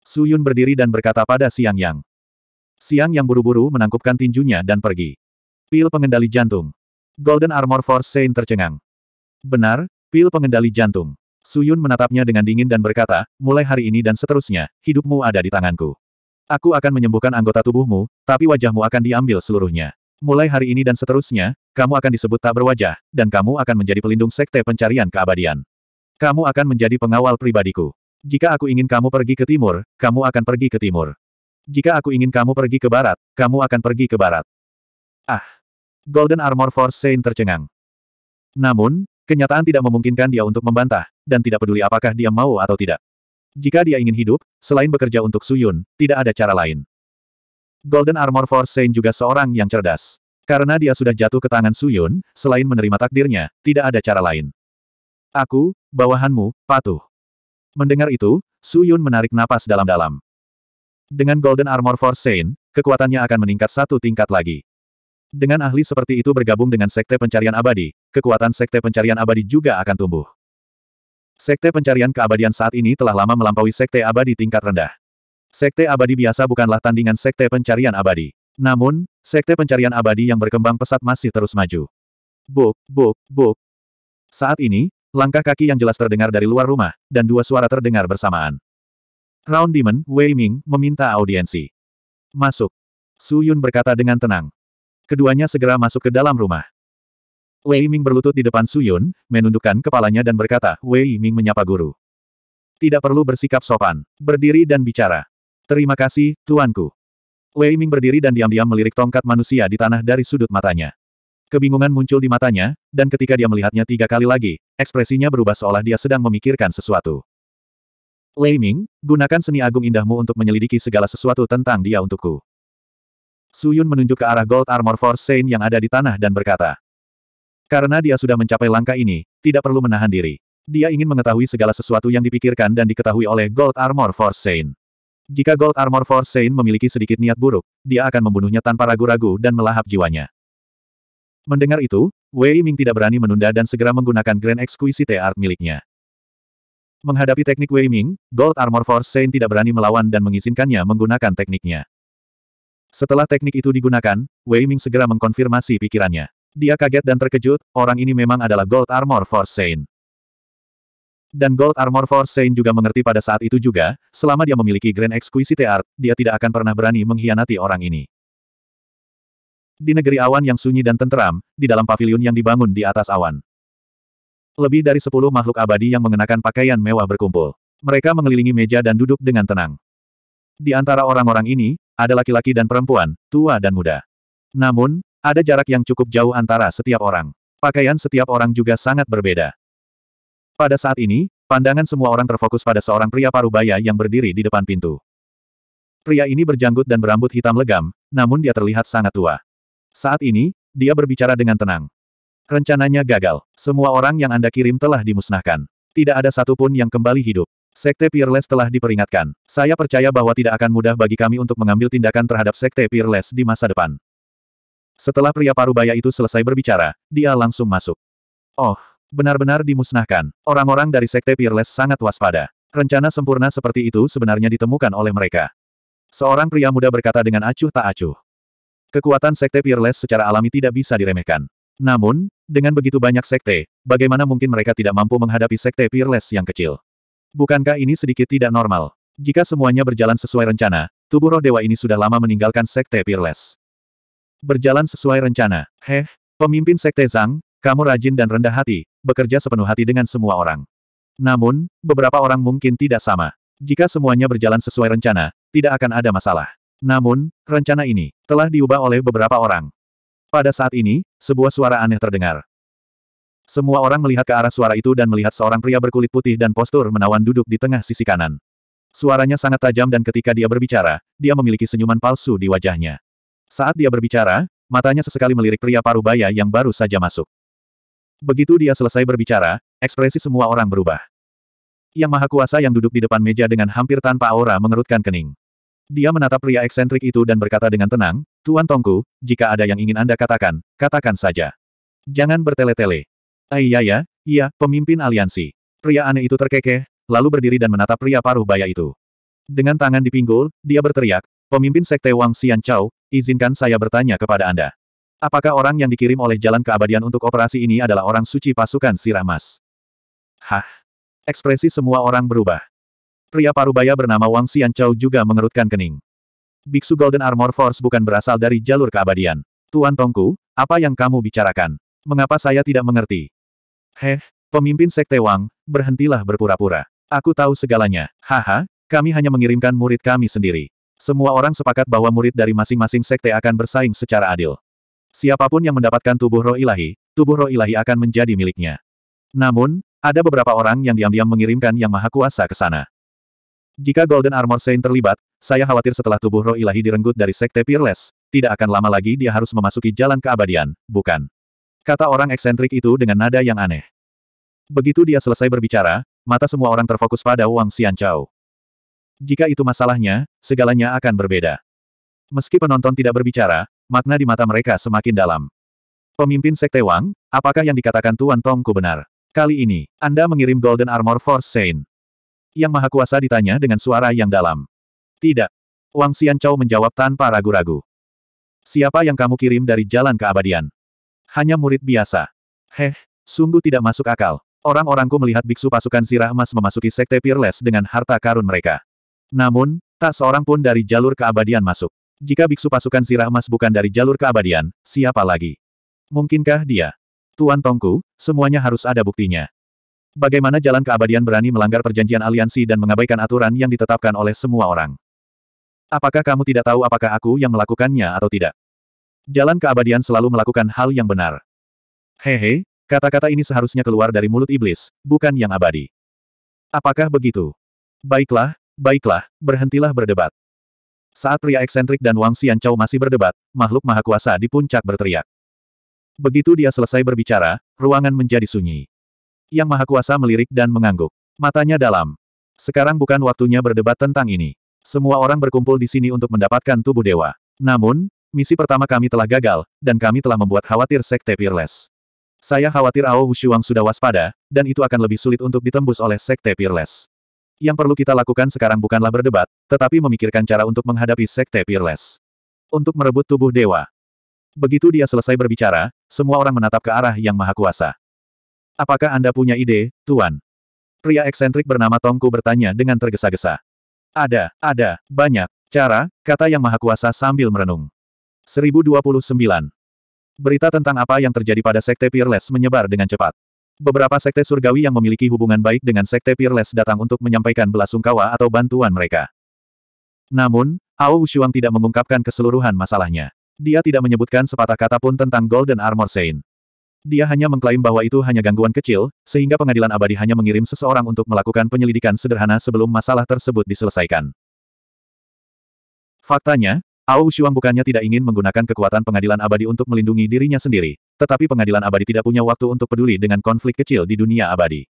Speaker 1: Su Yun berdiri dan berkata pada Siang Yang. Siang Yang buru-buru menangkupkan tinjunya dan pergi. Pil pengendali jantung. Golden Armor Force Saint tercengang. Benar, pil pengendali jantung. Su Yun menatapnya dengan dingin dan berkata, mulai hari ini dan seterusnya, hidupmu ada di tanganku. Aku akan menyembuhkan anggota tubuhmu, tapi wajahmu akan diambil seluruhnya. Mulai hari ini dan seterusnya, kamu akan disebut tak berwajah, dan kamu akan menjadi pelindung sekte pencarian keabadian. Kamu akan menjadi pengawal pribadiku. Jika aku ingin kamu pergi ke timur, kamu akan pergi ke timur. Jika aku ingin kamu pergi ke barat, kamu akan pergi ke barat. Ah! Golden Armor Force Saint tercengang. Namun, kenyataan tidak memungkinkan dia untuk membantah, dan tidak peduli apakah dia mau atau tidak. Jika dia ingin hidup, selain bekerja untuk Suyun, tidak ada cara lain. Golden Armor Force Saint juga seorang yang cerdas. Karena dia sudah jatuh ke tangan Suyun, selain menerima takdirnya, tidak ada cara lain. Aku, bawahanmu, patuh. Mendengar itu, Su Yun menarik napas dalam-dalam. Dengan Golden Armor Force Saint, kekuatannya akan meningkat satu tingkat lagi. Dengan ahli seperti itu bergabung dengan Sekte Pencarian Abadi, kekuatan Sekte Pencarian Abadi juga akan tumbuh. Sekte Pencarian Keabadian saat ini telah lama melampaui Sekte Abadi tingkat rendah. Sekte Abadi biasa bukanlah tandingan Sekte Pencarian Abadi. Namun, Sekte Pencarian Abadi yang berkembang pesat masih terus maju. Buk, buk, buk. Saat ini, Langkah kaki yang jelas terdengar dari luar rumah, dan dua suara terdengar bersamaan. Round Demon, Wei Ming, meminta audiensi. Masuk. Su Yun berkata dengan tenang. Keduanya segera masuk ke dalam rumah. Wei Ming berlutut di depan Su Yun, menundukkan kepalanya dan berkata, Wei Ming menyapa guru. Tidak perlu bersikap sopan. Berdiri dan bicara. Terima kasih, tuanku. Wei Ming berdiri dan diam-diam melirik tongkat manusia di tanah dari sudut matanya. Kebingungan muncul di matanya, dan ketika dia melihatnya tiga kali lagi, ekspresinya berubah seolah dia sedang memikirkan sesuatu. Lei Ming, gunakan seni agung indahmu untuk menyelidiki segala sesuatu tentang dia untukku. Su Yun menunjuk ke arah Gold Armor Force Saint yang ada di tanah dan berkata. Karena dia sudah mencapai langkah ini, tidak perlu menahan diri. Dia ingin mengetahui segala sesuatu yang dipikirkan dan diketahui oleh Gold Armor Force Saint. Jika Gold Armor Force Saint memiliki sedikit niat buruk, dia akan membunuhnya tanpa ragu-ragu dan melahap jiwanya. Mendengar itu, Wei Ming tidak berani menunda dan segera menggunakan Grand Exquisite Art miliknya. Menghadapi teknik Wei Ming, Gold Armor Force Saint tidak berani melawan dan mengizinkannya menggunakan tekniknya. Setelah teknik itu digunakan, Wei Ming segera mengkonfirmasi pikirannya. Dia kaget dan terkejut, orang ini memang adalah Gold Armor Force Saint. Dan Gold Armor Force Saint juga mengerti pada saat itu juga, selama dia memiliki Grand Exquisite Art, dia tidak akan pernah berani mengkhianati orang ini. Di negeri awan yang sunyi dan tenteram, di dalam pavilion yang dibangun di atas awan. Lebih dari sepuluh makhluk abadi yang mengenakan pakaian mewah berkumpul. Mereka mengelilingi meja dan duduk dengan tenang. Di antara orang-orang ini, ada laki-laki dan perempuan, tua dan muda. Namun, ada jarak yang cukup jauh antara setiap orang. Pakaian setiap orang juga sangat berbeda. Pada saat ini, pandangan semua orang terfokus pada seorang pria parubaya yang berdiri di depan pintu. Pria ini berjanggut dan berambut hitam legam, namun dia terlihat sangat tua. Saat ini, dia berbicara dengan tenang. Rencananya gagal. Semua orang yang Anda kirim telah dimusnahkan. Tidak ada satupun yang kembali hidup. Sekte Peerless telah diperingatkan. Saya percaya bahwa tidak akan mudah bagi kami untuk mengambil tindakan terhadap Sekte Peerless di masa depan. Setelah pria parubaya itu selesai berbicara, dia langsung masuk. Oh, benar-benar dimusnahkan. Orang-orang dari Sekte Peerless sangat waspada. Rencana sempurna seperti itu sebenarnya ditemukan oleh mereka. Seorang pria muda berkata dengan acuh tak acuh. Kekuatan sekte Peerless secara alami tidak bisa diremehkan. Namun, dengan begitu banyak sekte, bagaimana mungkin mereka tidak mampu menghadapi sekte Peerless yang kecil? Bukankah ini sedikit tidak normal? Jika semuanya berjalan sesuai rencana, tubuh roh dewa ini sudah lama meninggalkan sekte Peerless. Berjalan sesuai rencana. Heh, pemimpin sekte Zhang, kamu rajin dan rendah hati, bekerja sepenuh hati dengan semua orang. Namun, beberapa orang mungkin tidak sama. Jika semuanya berjalan sesuai rencana, tidak akan ada masalah. Namun, rencana ini telah diubah oleh beberapa orang. Pada saat ini, sebuah suara aneh terdengar. Semua orang melihat ke arah suara itu dan melihat seorang pria berkulit putih dan postur menawan duduk di tengah sisi kanan. Suaranya sangat tajam dan ketika dia berbicara, dia memiliki senyuman palsu di wajahnya. Saat dia berbicara, matanya sesekali melirik pria parubaya yang baru saja masuk. Begitu dia selesai berbicara, ekspresi semua orang berubah. Yang Maha Kuasa yang duduk di depan meja dengan hampir tanpa aura mengerutkan kening. Dia menatap pria eksentrik itu dan berkata dengan tenang, Tuan Tongku, jika ada yang ingin Anda katakan, katakan saja. Jangan bertele-tele. Ayah iya, ya, iya, pemimpin aliansi. Pria aneh itu terkekeh, lalu berdiri dan menatap pria paruh baya itu. Dengan tangan di pinggul, dia berteriak, Pemimpin Sekte Wang Xian Chao, izinkan saya bertanya kepada Anda. Apakah orang yang dikirim oleh Jalan Keabadian untuk operasi ini adalah orang suci pasukan sirah mas? Hah? Ekspresi semua orang berubah. Pria parubaya bernama Wang Xianchao juga mengerutkan kening. Biksu Golden Armor Force bukan berasal dari jalur keabadian. Tuan Tongku, apa yang kamu bicarakan? Mengapa saya tidak mengerti? Heh, pemimpin Sekte Wang, berhentilah berpura-pura. Aku tahu segalanya. Haha, kami hanya mengirimkan murid kami sendiri. Semua orang sepakat bahwa murid dari masing-masing sekte akan bersaing secara adil. Siapapun yang mendapatkan tubuh roh ilahi, tubuh roh ilahi akan menjadi miliknya. Namun, ada beberapa orang yang diam-diam mengirimkan Yang Maha Kuasa ke sana. Jika Golden Armor Saint terlibat, saya khawatir setelah tubuh roh ilahi direnggut dari Sekte Peerless, tidak akan lama lagi dia harus memasuki jalan keabadian, bukan? Kata orang eksentrik itu dengan nada yang aneh. Begitu dia selesai berbicara, mata semua orang terfokus pada Wang Xianchao. Jika itu masalahnya, segalanya akan berbeda. Meski penonton tidak berbicara, makna di mata mereka semakin dalam. Pemimpin Sekte Wang, apakah yang dikatakan Tuan Tongku benar? Kali ini, Anda mengirim Golden Armor Force Saint. Yang Maha Kuasa ditanya dengan suara yang dalam. Tidak. Wang Xianchao menjawab tanpa ragu-ragu. Siapa yang kamu kirim dari jalan keabadian? Hanya murid biasa. Heh, sungguh tidak masuk akal. Orang-orangku melihat biksu pasukan sirah emas memasuki sekte Peerless dengan harta karun mereka. Namun, tak seorang pun dari jalur keabadian masuk. Jika biksu pasukan sirah emas bukan dari jalur keabadian, siapa lagi? Mungkinkah dia? Tuan Tongku, semuanya harus ada buktinya. Bagaimana jalan keabadian berani melanggar perjanjian aliansi dan mengabaikan aturan yang ditetapkan oleh semua orang? Apakah kamu tidak tahu apakah aku yang melakukannya atau tidak? Jalan keabadian selalu melakukan hal yang benar. Hehe, kata-kata ini seharusnya keluar dari mulut iblis, bukan yang abadi. Apakah begitu? Baiklah, baiklah, berhentilah berdebat. Saat pria eksentrik dan Wang Xianchou masih berdebat, makhluk maha kuasa di puncak berteriak. Begitu dia selesai berbicara, ruangan menjadi sunyi. Yang Maha Kuasa melirik dan mengangguk. Matanya dalam. Sekarang bukan waktunya berdebat tentang ini. Semua orang berkumpul di sini untuk mendapatkan tubuh dewa. Namun, misi pertama kami telah gagal, dan kami telah membuat khawatir Sekte Peerless. Saya khawatir Ao Wushuang sudah waspada, dan itu akan lebih sulit untuk ditembus oleh Sekte Peerless. Yang perlu kita lakukan sekarang bukanlah berdebat, tetapi memikirkan cara untuk menghadapi Sekte Peerless. Untuk merebut tubuh dewa. Begitu dia selesai berbicara, semua orang menatap ke arah Yang Maha Kuasa. Apakah Anda punya ide, Tuan? Pria eksentrik bernama Tongku bertanya dengan tergesa-gesa. Ada, ada, banyak, cara, kata yang maha kuasa sambil merenung. 1029. Berita tentang apa yang terjadi pada Sekte Peerless menyebar dengan cepat. Beberapa sekte surgawi yang memiliki hubungan baik dengan Sekte Peerless datang untuk menyampaikan belasungkawa atau bantuan mereka. Namun, Ao Wushuang tidak mengungkapkan keseluruhan masalahnya. Dia tidak menyebutkan sepatah kata pun tentang Golden Armor Saint. Dia hanya mengklaim bahwa itu hanya gangguan kecil, sehingga pengadilan abadi hanya mengirim seseorang untuk melakukan penyelidikan sederhana sebelum masalah tersebut diselesaikan. Faktanya, Ao Shuang bukannya tidak ingin menggunakan kekuatan pengadilan abadi untuk melindungi dirinya sendiri, tetapi pengadilan abadi tidak punya waktu untuk peduli dengan konflik kecil di dunia abadi.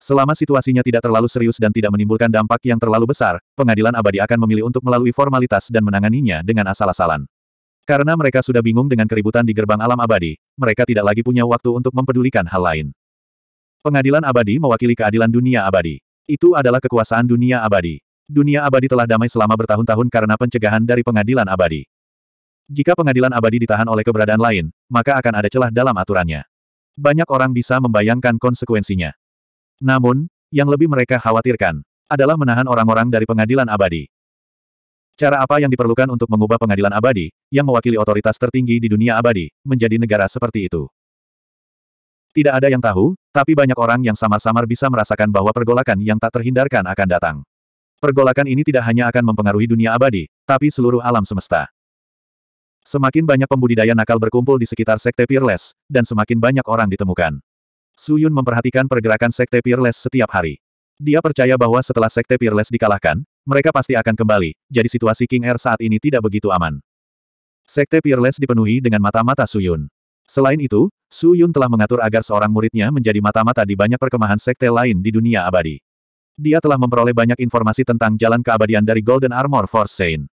Speaker 1: Selama situasinya tidak terlalu serius dan tidak menimbulkan dampak yang terlalu besar, pengadilan abadi akan memilih untuk melalui formalitas dan menanganinya dengan asal-asalan. Karena mereka sudah bingung dengan keributan di gerbang alam abadi, mereka tidak lagi punya waktu untuk mempedulikan hal lain. Pengadilan abadi mewakili keadilan dunia abadi. Itu adalah kekuasaan dunia abadi. Dunia abadi telah damai selama bertahun-tahun karena pencegahan dari pengadilan abadi. Jika pengadilan abadi ditahan oleh keberadaan lain, maka akan ada celah dalam aturannya. Banyak orang bisa membayangkan konsekuensinya. Namun, yang lebih mereka khawatirkan, adalah menahan orang-orang dari pengadilan abadi. Cara apa yang diperlukan untuk mengubah pengadilan abadi, yang mewakili otoritas tertinggi di dunia abadi, menjadi negara seperti itu? Tidak ada yang tahu, tapi banyak orang yang samar-samar bisa merasakan bahwa pergolakan yang tak terhindarkan akan datang. Pergolakan ini tidak hanya akan mempengaruhi dunia abadi, tapi seluruh alam semesta. Semakin banyak pembudidaya nakal berkumpul di sekitar Sekte Peerless, dan semakin banyak orang ditemukan. Su Yun memperhatikan pergerakan Sekte Peerless setiap hari. Dia percaya bahwa setelah Sekte Peerless dikalahkan, mereka pasti akan kembali, jadi situasi King Air saat ini tidak begitu aman. Sekte Peerless dipenuhi dengan mata-mata Suyun. Selain itu, Suyun telah mengatur agar seorang muridnya menjadi mata-mata di banyak perkemahan sekte lain di dunia abadi. Dia telah memperoleh banyak informasi tentang jalan keabadian dari Golden Armor Force Saint.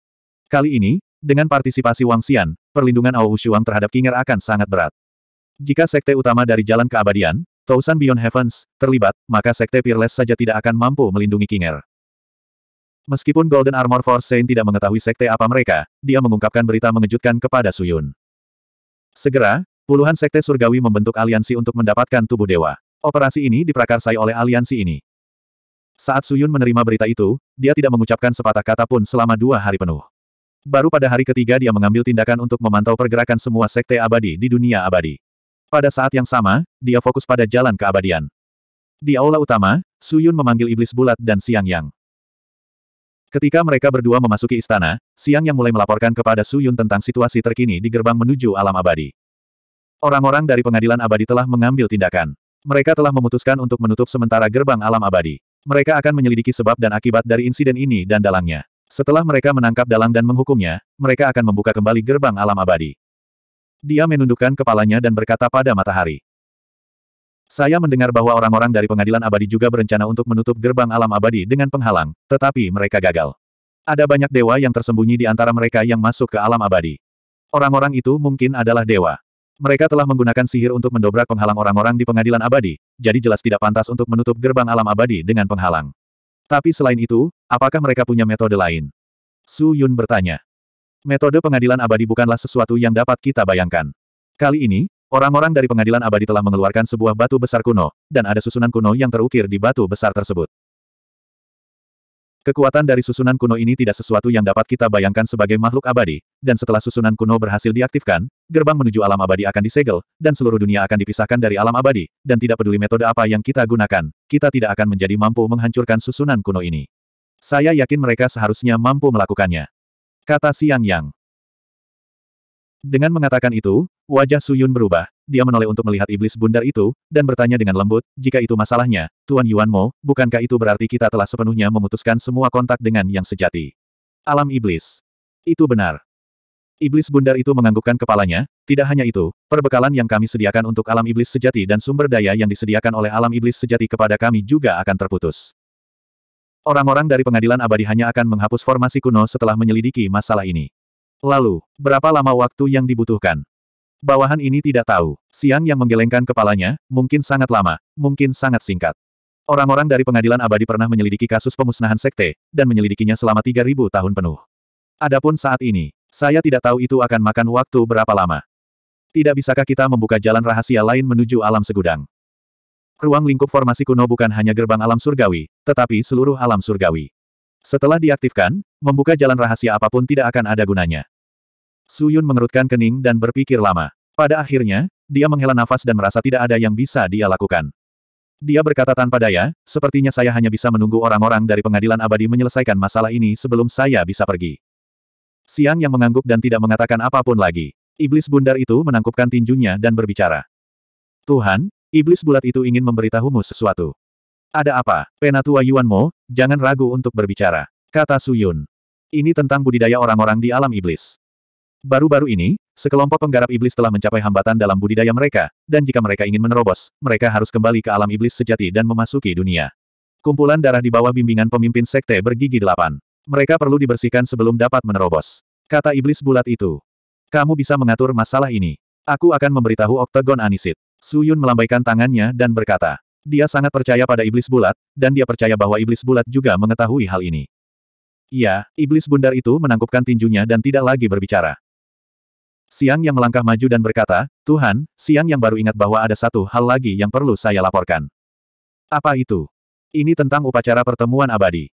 Speaker 1: Kali ini, dengan partisipasi Wang Xian, perlindungan Ao Wushuang terhadap King Kinger akan sangat berat. Jika sekte utama dari jalan keabadian, Tausan Beyond Heavens, terlibat, maka sekte Peerless saja tidak akan mampu melindungi King Kinger. Meskipun Golden Armor Force Saint tidak mengetahui sekte apa mereka, dia mengungkapkan berita mengejutkan kepada Suyun. Segera, puluhan sekte surgawi membentuk aliansi untuk mendapatkan tubuh dewa. Operasi ini diprakarsai oleh aliansi ini. Saat Suyun menerima berita itu, dia tidak mengucapkan sepatah kata pun selama dua hari penuh. Baru pada hari ketiga dia mengambil tindakan untuk memantau pergerakan semua sekte abadi di dunia abadi. Pada saat yang sama, dia fokus pada jalan keabadian. Di aula utama, Suyun memanggil iblis bulat dan Siang Yang. Ketika mereka berdua memasuki istana, Siang yang mulai melaporkan kepada Su Yun tentang situasi terkini di gerbang menuju alam abadi. Orang-orang dari pengadilan abadi telah mengambil tindakan. Mereka telah memutuskan untuk menutup sementara gerbang alam abadi. Mereka akan menyelidiki sebab dan akibat dari insiden ini dan dalangnya. Setelah mereka menangkap dalang dan menghukumnya, mereka akan membuka kembali gerbang alam abadi. Dia menundukkan kepalanya dan berkata pada matahari. Saya mendengar bahwa orang-orang dari pengadilan abadi juga berencana untuk menutup gerbang alam abadi dengan penghalang, tetapi mereka gagal. Ada banyak dewa yang tersembunyi di antara mereka yang masuk ke alam abadi. Orang-orang itu mungkin adalah dewa. Mereka telah menggunakan sihir untuk mendobrak penghalang orang-orang di pengadilan abadi, jadi jelas tidak pantas untuk menutup gerbang alam abadi dengan penghalang. Tapi selain itu, apakah mereka punya metode lain? Su Yun bertanya. Metode pengadilan abadi bukanlah sesuatu yang dapat kita bayangkan. Kali ini, Orang-orang dari pengadilan abadi telah mengeluarkan sebuah batu besar kuno, dan ada susunan kuno yang terukir di batu besar tersebut. Kekuatan dari susunan kuno ini tidak sesuatu yang dapat kita bayangkan sebagai makhluk abadi, dan setelah susunan kuno berhasil diaktifkan, gerbang menuju alam abadi akan disegel, dan seluruh dunia akan dipisahkan dari alam abadi, dan tidak peduli metode apa yang kita gunakan, kita tidak akan menjadi mampu menghancurkan susunan kuno ini. Saya yakin mereka seharusnya mampu melakukannya. Kata Siang Yang. Dengan mengatakan itu, wajah Suyun berubah. Dia menoleh untuk melihat iblis bundar itu, dan bertanya dengan lembut, jika itu masalahnya, Tuan Yuan Mo, bukankah itu berarti kita telah sepenuhnya memutuskan semua kontak dengan yang sejati? Alam iblis. Itu benar. Iblis bundar itu menganggukkan kepalanya, tidak hanya itu, perbekalan yang kami sediakan untuk alam iblis sejati dan sumber daya yang disediakan oleh alam iblis sejati kepada kami juga akan terputus. Orang-orang dari pengadilan abadi hanya akan menghapus formasi kuno setelah menyelidiki masalah ini. Lalu, berapa lama waktu yang dibutuhkan? Bawahan ini tidak tahu. Siang yang menggelengkan kepalanya, mungkin sangat lama, mungkin sangat singkat. Orang-orang dari pengadilan abadi pernah menyelidiki kasus pemusnahan sekte, dan menyelidikinya selama 3.000 tahun penuh. Adapun saat ini, saya tidak tahu itu akan makan waktu berapa lama. Tidak bisakah kita membuka jalan rahasia lain menuju alam segudang? Ruang lingkup formasi kuno bukan hanya gerbang alam surgawi, tetapi seluruh alam surgawi. Setelah diaktifkan, membuka jalan rahasia apapun tidak akan ada gunanya. Su Yun mengerutkan kening dan berpikir lama. Pada akhirnya, dia menghela nafas dan merasa tidak ada yang bisa dia lakukan. Dia berkata tanpa daya, sepertinya saya hanya bisa menunggu orang-orang dari pengadilan abadi menyelesaikan masalah ini sebelum saya bisa pergi. Siang yang mengangguk dan tidak mengatakan apapun lagi. Iblis bundar itu menangkupkan tinjunya dan berbicara. Tuhan, iblis bulat itu ingin memberitahumu sesuatu. Ada apa? Penatua Yuanmo, jangan ragu untuk berbicara. Kata Suyun. Ini tentang budidaya orang-orang di alam iblis. Baru-baru ini, sekelompok penggarap iblis telah mencapai hambatan dalam budidaya mereka, dan jika mereka ingin menerobos, mereka harus kembali ke alam iblis sejati dan memasuki dunia. Kumpulan darah di bawah bimbingan pemimpin sekte bergigi delapan. Mereka perlu dibersihkan sebelum dapat menerobos. Kata iblis bulat itu. Kamu bisa mengatur masalah ini. Aku akan memberitahu Oktagon Anisit. Suyun melambaikan tangannya dan berkata. Dia sangat percaya pada iblis bulat, dan dia percaya bahwa iblis bulat juga mengetahui hal ini. Ya, iblis bundar itu menangkupkan tinjunya dan tidak lagi berbicara. Siang yang melangkah maju dan berkata, Tuhan, siang yang baru ingat bahwa ada satu hal lagi yang perlu saya laporkan. Apa itu? Ini tentang upacara pertemuan abadi.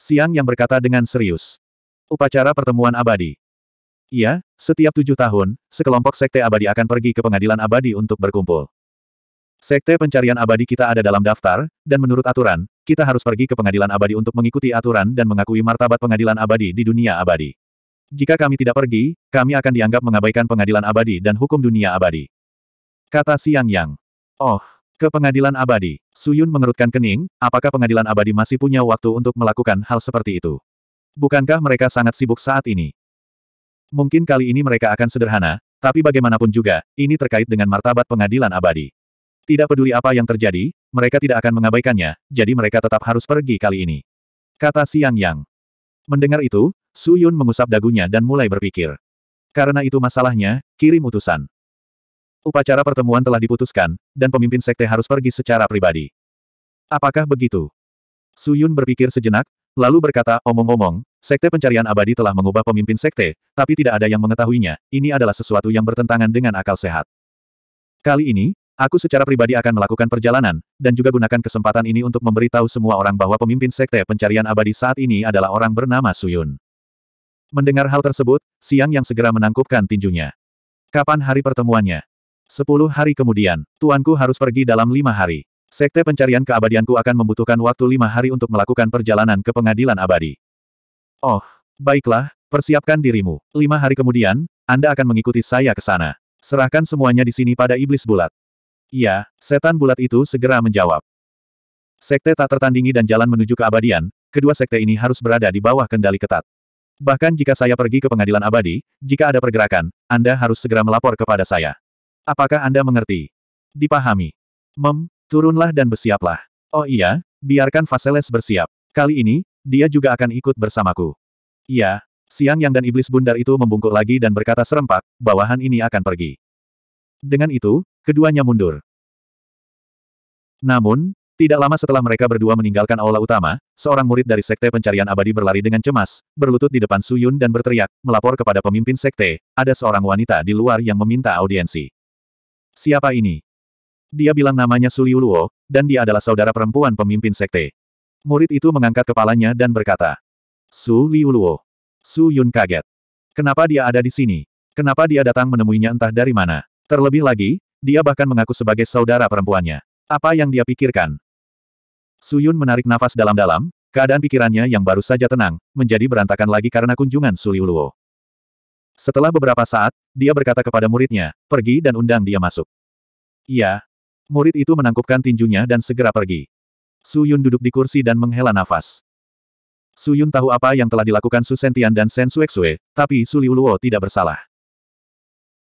Speaker 1: Siang yang berkata dengan serius. Upacara pertemuan abadi. Iya, setiap tujuh tahun, sekelompok sekte abadi akan pergi ke pengadilan abadi untuk berkumpul. Sekte pencarian abadi kita ada dalam daftar, dan menurut aturan, kita harus pergi ke pengadilan abadi untuk mengikuti aturan dan mengakui martabat pengadilan abadi di dunia abadi. Jika kami tidak pergi, kami akan dianggap mengabaikan pengadilan abadi dan hukum dunia abadi. Kata Siang Yang. Oh, ke pengadilan abadi. Suyun mengerutkan kening, apakah pengadilan abadi masih punya waktu untuk melakukan hal seperti itu? Bukankah mereka sangat sibuk saat ini? Mungkin kali ini mereka akan sederhana, tapi bagaimanapun juga, ini terkait dengan martabat pengadilan abadi. Tidak peduli apa yang terjadi, mereka tidak akan mengabaikannya, jadi mereka tetap harus pergi kali ini. Kata Siang Yang. Mendengar itu, Su Yun mengusap dagunya dan mulai berpikir. Karena itu masalahnya, kirim utusan. Upacara pertemuan telah diputuskan, dan pemimpin sekte harus pergi secara pribadi. Apakah begitu? Su Yun berpikir sejenak, lalu berkata, omong-omong, sekte pencarian abadi telah mengubah pemimpin sekte, tapi tidak ada yang mengetahuinya, ini adalah sesuatu yang bertentangan dengan akal sehat. Kali ini, Aku secara pribadi akan melakukan perjalanan, dan juga gunakan kesempatan ini untuk memberitahu semua orang bahwa pemimpin sekte pencarian abadi saat ini adalah orang bernama Suyun. Mendengar hal tersebut, Siang yang segera menangkupkan tinjunya. Kapan hari pertemuannya? Sepuluh hari kemudian, tuanku harus pergi dalam lima hari. Sekte pencarian keabadianku akan membutuhkan waktu lima hari untuk melakukan perjalanan ke pengadilan abadi. Oh, baiklah, persiapkan dirimu. Lima hari kemudian, Anda akan mengikuti saya ke sana. Serahkan semuanya di sini pada iblis bulat. Iya, setan bulat itu segera menjawab. Sekte tak tertandingi dan jalan menuju keabadian, kedua sekte ini harus berada di bawah kendali ketat. Bahkan jika saya pergi ke pengadilan abadi, jika ada pergerakan, Anda harus segera melapor kepada saya. Apakah Anda mengerti? Dipahami. Mem, turunlah dan bersiaplah. Oh iya, biarkan Faseles bersiap. Kali ini, dia juga akan ikut bersamaku. Iya, siang yang dan iblis bundar itu membungkuk lagi dan berkata serempak, bawahan ini akan pergi. Dengan itu, keduanya mundur. Namun, tidak lama setelah mereka berdua meninggalkan aula utama, seorang murid dari Sekte Pencarian Abadi berlari dengan cemas, berlutut di depan Suyun dan berteriak, melapor kepada pemimpin Sekte, ada seorang wanita di luar yang meminta audiensi. Siapa ini? Dia bilang namanya Suliu Luo, dan dia adalah saudara perempuan pemimpin Sekte. Murid itu mengangkat kepalanya dan berkata, Su Liu Su Yun kaget. Kenapa dia ada di sini? Kenapa dia datang menemuinya entah dari mana? Terlebih lagi, dia bahkan mengaku sebagai saudara perempuannya. Apa yang dia pikirkan? Suyun menarik nafas dalam-dalam, keadaan pikirannya yang baru saja tenang, menjadi berantakan lagi karena kunjungan Suliuluo. Setelah beberapa saat, dia berkata kepada muridnya, pergi dan undang dia masuk. Iya. Murid itu menangkupkan tinjunya dan segera pergi. Suyun duduk di kursi dan menghela nafas. Suyun tahu apa yang telah dilakukan Su Sentian dan Sen Suexue, tapi Suliuluo tidak bersalah.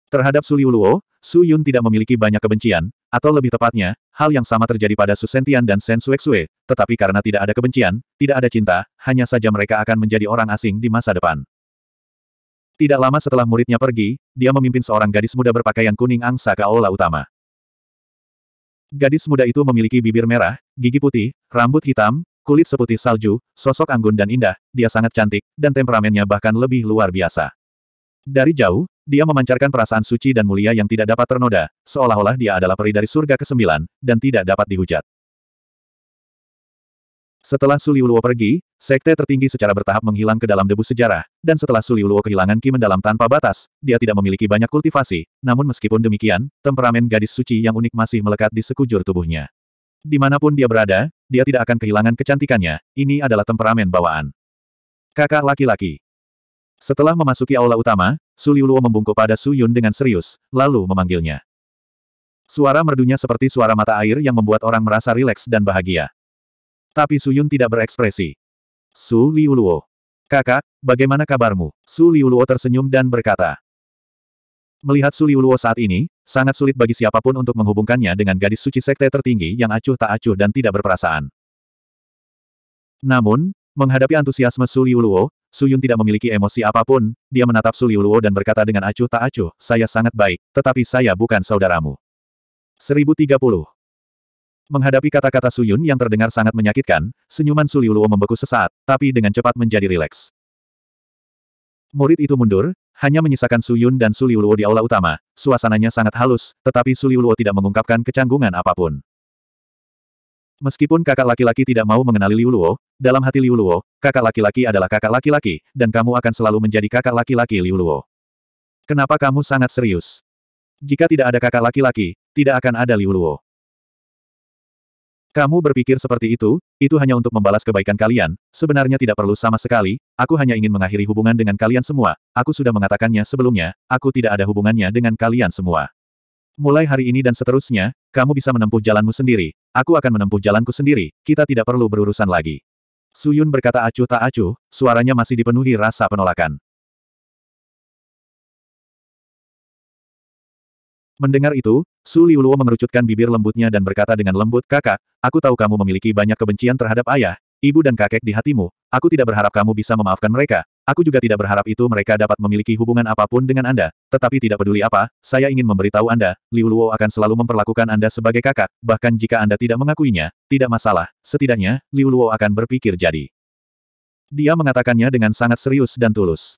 Speaker 1: Terhadap Su Liuluo, Su Yun tidak memiliki banyak kebencian, atau lebih tepatnya, hal yang sama terjadi pada Su Sentian dan Sen Suexue, tetapi karena tidak ada kebencian, tidak ada cinta, hanya saja mereka akan menjadi orang asing di masa depan. Tidak lama setelah muridnya pergi, dia memimpin seorang gadis muda berpakaian kuning angsa ke aula utama. Gadis muda itu memiliki bibir merah, gigi putih, rambut hitam, kulit seputih salju, sosok anggun dan indah, dia sangat cantik, dan temperamennya bahkan lebih luar biasa. Dari jauh, dia memancarkan perasaan suci dan mulia yang tidak dapat ternoda, seolah-olah dia adalah peri dari surga ke-9, dan tidak dapat dihujat. Setelah Suliuluo pergi, sekte tertinggi secara bertahap menghilang ke dalam debu sejarah, dan setelah Suliuluo kehilangan ki mendalam tanpa batas, dia tidak memiliki banyak kultivasi, namun meskipun demikian, temperamen gadis suci yang unik masih melekat di sekujur tubuhnya. Dimanapun dia berada, dia tidak akan kehilangan kecantikannya, ini adalah temperamen bawaan. Kakak laki-laki. Setelah memasuki aula utama, Su Liuluo membungkuk pada Su Yun dengan serius, lalu memanggilnya. Suara merdunya seperti suara mata air yang membuat orang merasa rileks dan bahagia. Tapi Su Yun tidak berekspresi. Su Liuluo. Kakak, bagaimana kabarmu? Su Liuluo tersenyum dan berkata. Melihat Su Liuluo saat ini, sangat sulit bagi siapapun untuk menghubungkannya dengan gadis suci sekte tertinggi yang acuh tak acuh dan tidak berperasaan. Namun, menghadapi antusiasme Su Liuluo, Suyun tidak memiliki emosi apapun, dia menatap Suliuluo dan berkata dengan acuh tak acuh, saya sangat baik, tetapi saya bukan saudaramu. 1030. Menghadapi kata-kata Suyun yang terdengar sangat menyakitkan, senyuman Suliuluo membeku sesaat, tapi dengan cepat menjadi rileks. Murid itu mundur, hanya menyisakan Suyun dan Suliuluo di aula utama, suasananya sangat halus, tetapi Suliuluo tidak mengungkapkan kecanggungan apapun. Meskipun kakak laki-laki tidak mau mengenali Liu Luo, dalam hati Liu Luo, kakak laki-laki adalah kakak laki-laki, dan kamu akan selalu menjadi kakak laki-laki Liu Luo. Kenapa kamu sangat serius? Jika tidak ada kakak laki-laki, tidak akan ada Liu Luo. Kamu berpikir seperti itu, itu hanya untuk membalas kebaikan kalian, sebenarnya tidak perlu sama sekali, aku hanya ingin mengakhiri hubungan dengan kalian semua, aku sudah mengatakannya sebelumnya, aku tidak ada hubungannya dengan kalian semua. Mulai hari ini dan seterusnya, kamu bisa menempuh jalanmu sendiri, aku akan menempuh jalanku sendiri, kita tidak perlu berurusan lagi. Suyun berkata acuh tak acuh, suaranya masih dipenuhi rasa penolakan. Mendengar itu, Su Liuluo mengerucutkan bibir lembutnya dan berkata dengan lembut, Kakak, aku tahu kamu memiliki banyak kebencian terhadap ayah, ibu dan kakek di hatimu, aku tidak berharap kamu bisa memaafkan mereka, Aku juga tidak berharap itu mereka dapat memiliki hubungan apapun dengan Anda, tetapi tidak peduli apa, saya ingin memberitahu Anda, Liu Luo akan selalu memperlakukan Anda sebagai kakak, bahkan jika Anda tidak mengakuinya, tidak masalah, setidaknya, Liu Luo akan berpikir jadi. Dia mengatakannya dengan sangat serius dan tulus.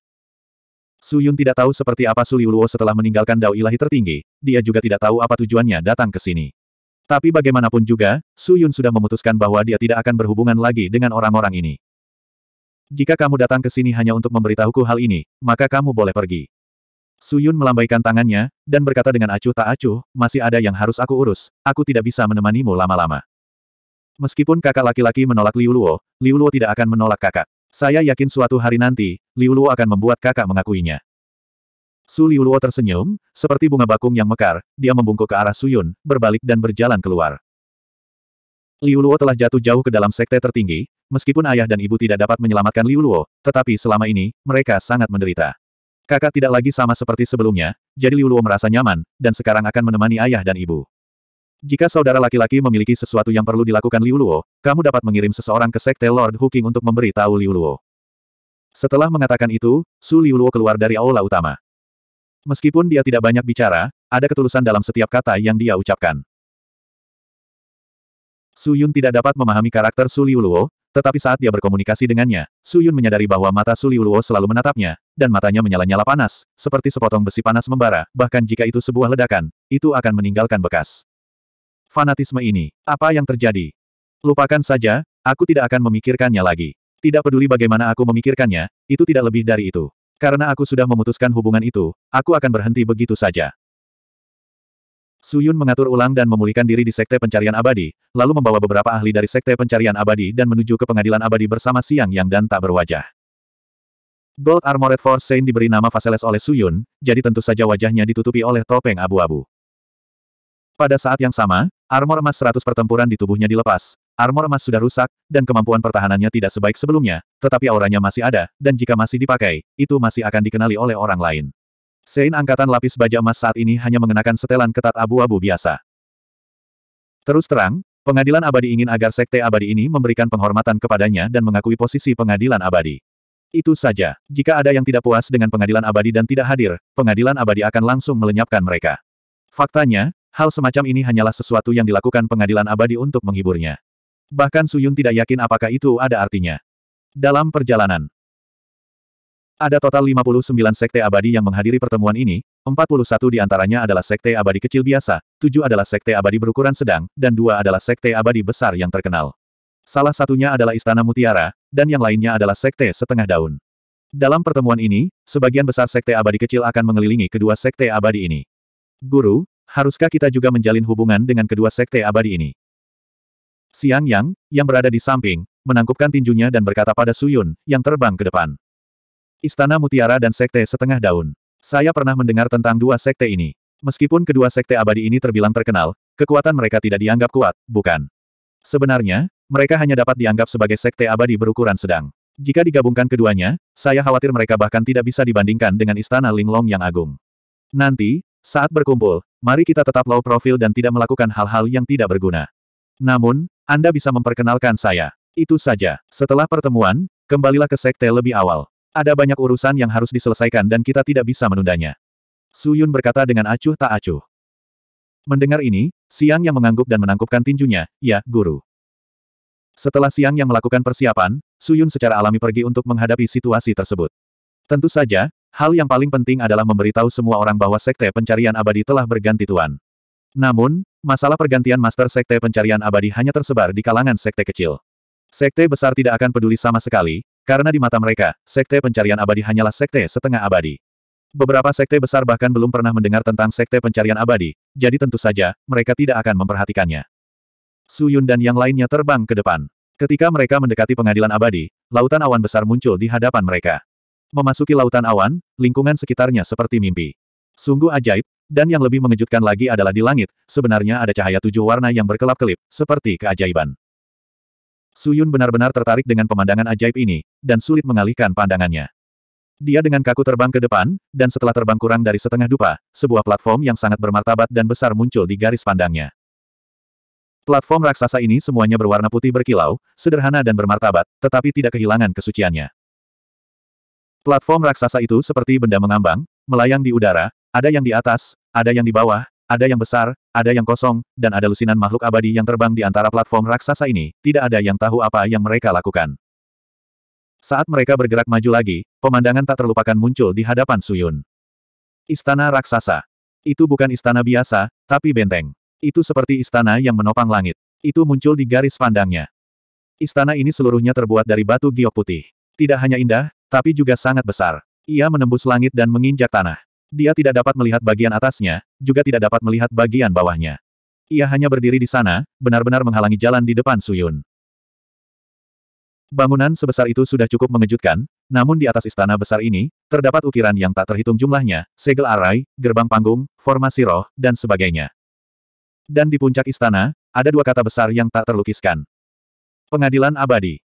Speaker 1: Su Yun tidak tahu seperti apa Su Liu Luo setelah meninggalkan Dao Ilahi tertinggi, dia juga tidak tahu apa tujuannya datang ke sini. Tapi bagaimanapun juga, Su Yun sudah memutuskan bahwa dia tidak akan berhubungan lagi dengan orang-orang ini. Jika kamu datang ke sini hanya untuk memberitahuku hal ini, maka kamu boleh pergi. Suyun melambaikan tangannya, dan berkata dengan acuh tak acuh, masih ada yang harus aku urus, aku tidak bisa menemanimu lama-lama. Meskipun kakak laki-laki menolak Liu Luo, Liu Luo tidak akan menolak kakak. Saya yakin suatu hari nanti, Liu Luo akan membuat kakak mengakuinya. Su Liu Luo tersenyum, seperti bunga bakung yang mekar, dia membungkuk ke arah Suyun, berbalik dan berjalan keluar. Liu Luo telah jatuh jauh ke dalam sekte tertinggi, meskipun ayah dan ibu tidak dapat menyelamatkan Liu Luo, tetapi selama ini, mereka sangat menderita. Kakak tidak lagi sama seperti sebelumnya, jadi Liu Luo merasa nyaman, dan sekarang akan menemani ayah dan ibu. Jika saudara laki-laki memiliki sesuatu yang perlu dilakukan Liu Luo, kamu dapat mengirim seseorang ke sekte Lord Huking untuk memberi tahu Liu Luo. Setelah mengatakan itu, Su Liu Luo keluar dari aula utama. Meskipun dia tidak banyak bicara, ada ketulusan dalam setiap kata yang dia ucapkan. Su Yun tidak dapat memahami karakter Su Liuluo, tetapi saat dia berkomunikasi dengannya, Su Yun menyadari bahwa mata Su Liuluo selalu menatapnya, dan matanya menyala-nyala panas, seperti sepotong besi panas membara, bahkan jika itu sebuah ledakan, itu akan meninggalkan bekas. Fanatisme ini, apa yang terjadi? Lupakan saja, aku tidak akan memikirkannya lagi. Tidak peduli bagaimana aku memikirkannya, itu tidak lebih dari itu. Karena aku sudah memutuskan hubungan itu, aku akan berhenti begitu saja. Suyun mengatur ulang dan memulihkan diri di Sekte Pencarian Abadi, lalu membawa beberapa ahli dari Sekte Pencarian Abadi dan menuju ke pengadilan abadi bersama Siang Yang dan tak berwajah. Gold Armored Force Saint diberi nama Vaseles oleh Suyun, jadi tentu saja wajahnya ditutupi oleh topeng abu-abu. Pada saat yang sama, armor emas 100 pertempuran di tubuhnya dilepas, armor emas sudah rusak, dan kemampuan pertahanannya tidak sebaik sebelumnya, tetapi auranya masih ada, dan jika masih dipakai, itu masih akan dikenali oleh orang lain. Sein angkatan lapis baja emas saat ini hanya mengenakan setelan ketat abu-abu biasa. Terus terang, pengadilan abadi ingin agar sekte abadi ini memberikan penghormatan kepadanya dan mengakui posisi pengadilan abadi. Itu saja, jika ada yang tidak puas dengan pengadilan abadi dan tidak hadir, pengadilan abadi akan langsung melenyapkan mereka. Faktanya, hal semacam ini hanyalah sesuatu yang dilakukan pengadilan abadi untuk menghiburnya. Bahkan Suyun tidak yakin apakah itu ada artinya. Dalam perjalanan, ada total 59 sekte abadi yang menghadiri pertemuan ini, 41 di antaranya adalah sekte abadi kecil biasa, 7 adalah sekte abadi berukuran sedang, dan 2 adalah sekte abadi besar yang terkenal. Salah satunya adalah Istana Mutiara, dan yang lainnya adalah sekte setengah daun. Dalam pertemuan ini, sebagian besar sekte abadi kecil akan mengelilingi kedua sekte abadi ini. Guru, haruskah kita juga menjalin hubungan dengan kedua sekte abadi ini? Siang Yang, yang berada di samping, menangkupkan tinjunya dan berkata pada Suyun, yang terbang ke depan. Istana Mutiara dan Sekte Setengah Daun. Saya pernah mendengar tentang dua sekte ini. Meskipun kedua sekte abadi ini terbilang terkenal, kekuatan mereka tidak dianggap kuat, bukan? Sebenarnya, mereka hanya dapat dianggap sebagai sekte abadi berukuran sedang. Jika digabungkan keduanya, saya khawatir mereka bahkan tidak bisa dibandingkan dengan Istana Linglong yang agung. Nanti, saat berkumpul, mari kita tetap low profil dan tidak melakukan hal-hal yang tidak berguna. Namun, Anda bisa memperkenalkan saya. Itu saja. Setelah pertemuan, kembalilah ke sekte lebih awal. Ada banyak urusan yang harus diselesaikan dan kita tidak bisa menundanya. Su Yun berkata dengan acuh tak acuh. Mendengar ini, Siang yang mengangguk dan menangkupkan tinjunya, ya, guru. Setelah Siang yang melakukan persiapan, Su Yun secara alami pergi untuk menghadapi situasi tersebut. Tentu saja, hal yang paling penting adalah memberitahu semua orang bahwa Sekte Pencarian Abadi telah berganti tuan. Namun, masalah pergantian Master Sekte Pencarian Abadi hanya tersebar di kalangan Sekte kecil. Sekte besar tidak akan peduli sama sekali, karena di mata mereka, sekte pencarian abadi hanyalah sekte setengah abadi. Beberapa sekte besar bahkan belum pernah mendengar tentang sekte pencarian abadi, jadi tentu saja, mereka tidak akan memperhatikannya. Su Yun dan yang lainnya terbang ke depan. Ketika mereka mendekati pengadilan abadi, lautan awan besar muncul di hadapan mereka. Memasuki lautan awan, lingkungan sekitarnya seperti mimpi. Sungguh ajaib, dan yang lebih mengejutkan lagi adalah di langit, sebenarnya ada cahaya tujuh warna yang berkelap-kelip, seperti keajaiban. Suyun benar-benar tertarik dengan pemandangan ajaib ini, dan sulit mengalihkan pandangannya. Dia dengan kaku terbang ke depan, dan setelah terbang kurang dari setengah dupa, sebuah platform yang sangat bermartabat dan besar muncul di garis pandangnya. Platform raksasa ini semuanya berwarna putih berkilau, sederhana dan bermartabat, tetapi tidak kehilangan kesuciannya. Platform raksasa itu seperti benda mengambang, melayang di udara, ada yang di atas, ada yang di bawah, ada yang besar, ada yang kosong, dan ada lusinan makhluk abadi yang terbang di antara platform raksasa ini, tidak ada yang tahu apa yang mereka lakukan. Saat mereka bergerak maju lagi, pemandangan tak terlupakan muncul di hadapan Suyun. Istana raksasa. Itu bukan istana biasa, tapi benteng. Itu seperti istana yang menopang langit. Itu muncul di garis pandangnya. Istana ini seluruhnya terbuat dari batu giok putih. Tidak hanya indah, tapi juga sangat besar. Ia menembus langit dan menginjak tanah. Dia tidak dapat melihat bagian atasnya, juga tidak dapat melihat bagian bawahnya. Ia hanya berdiri di sana, benar-benar menghalangi jalan di depan Suyun. Bangunan sebesar itu sudah cukup mengejutkan, namun di atas istana besar ini, terdapat ukiran yang tak terhitung jumlahnya, segel arai, gerbang panggung, formasi roh, dan sebagainya. Dan di puncak istana, ada dua kata besar yang tak terlukiskan. Pengadilan abadi.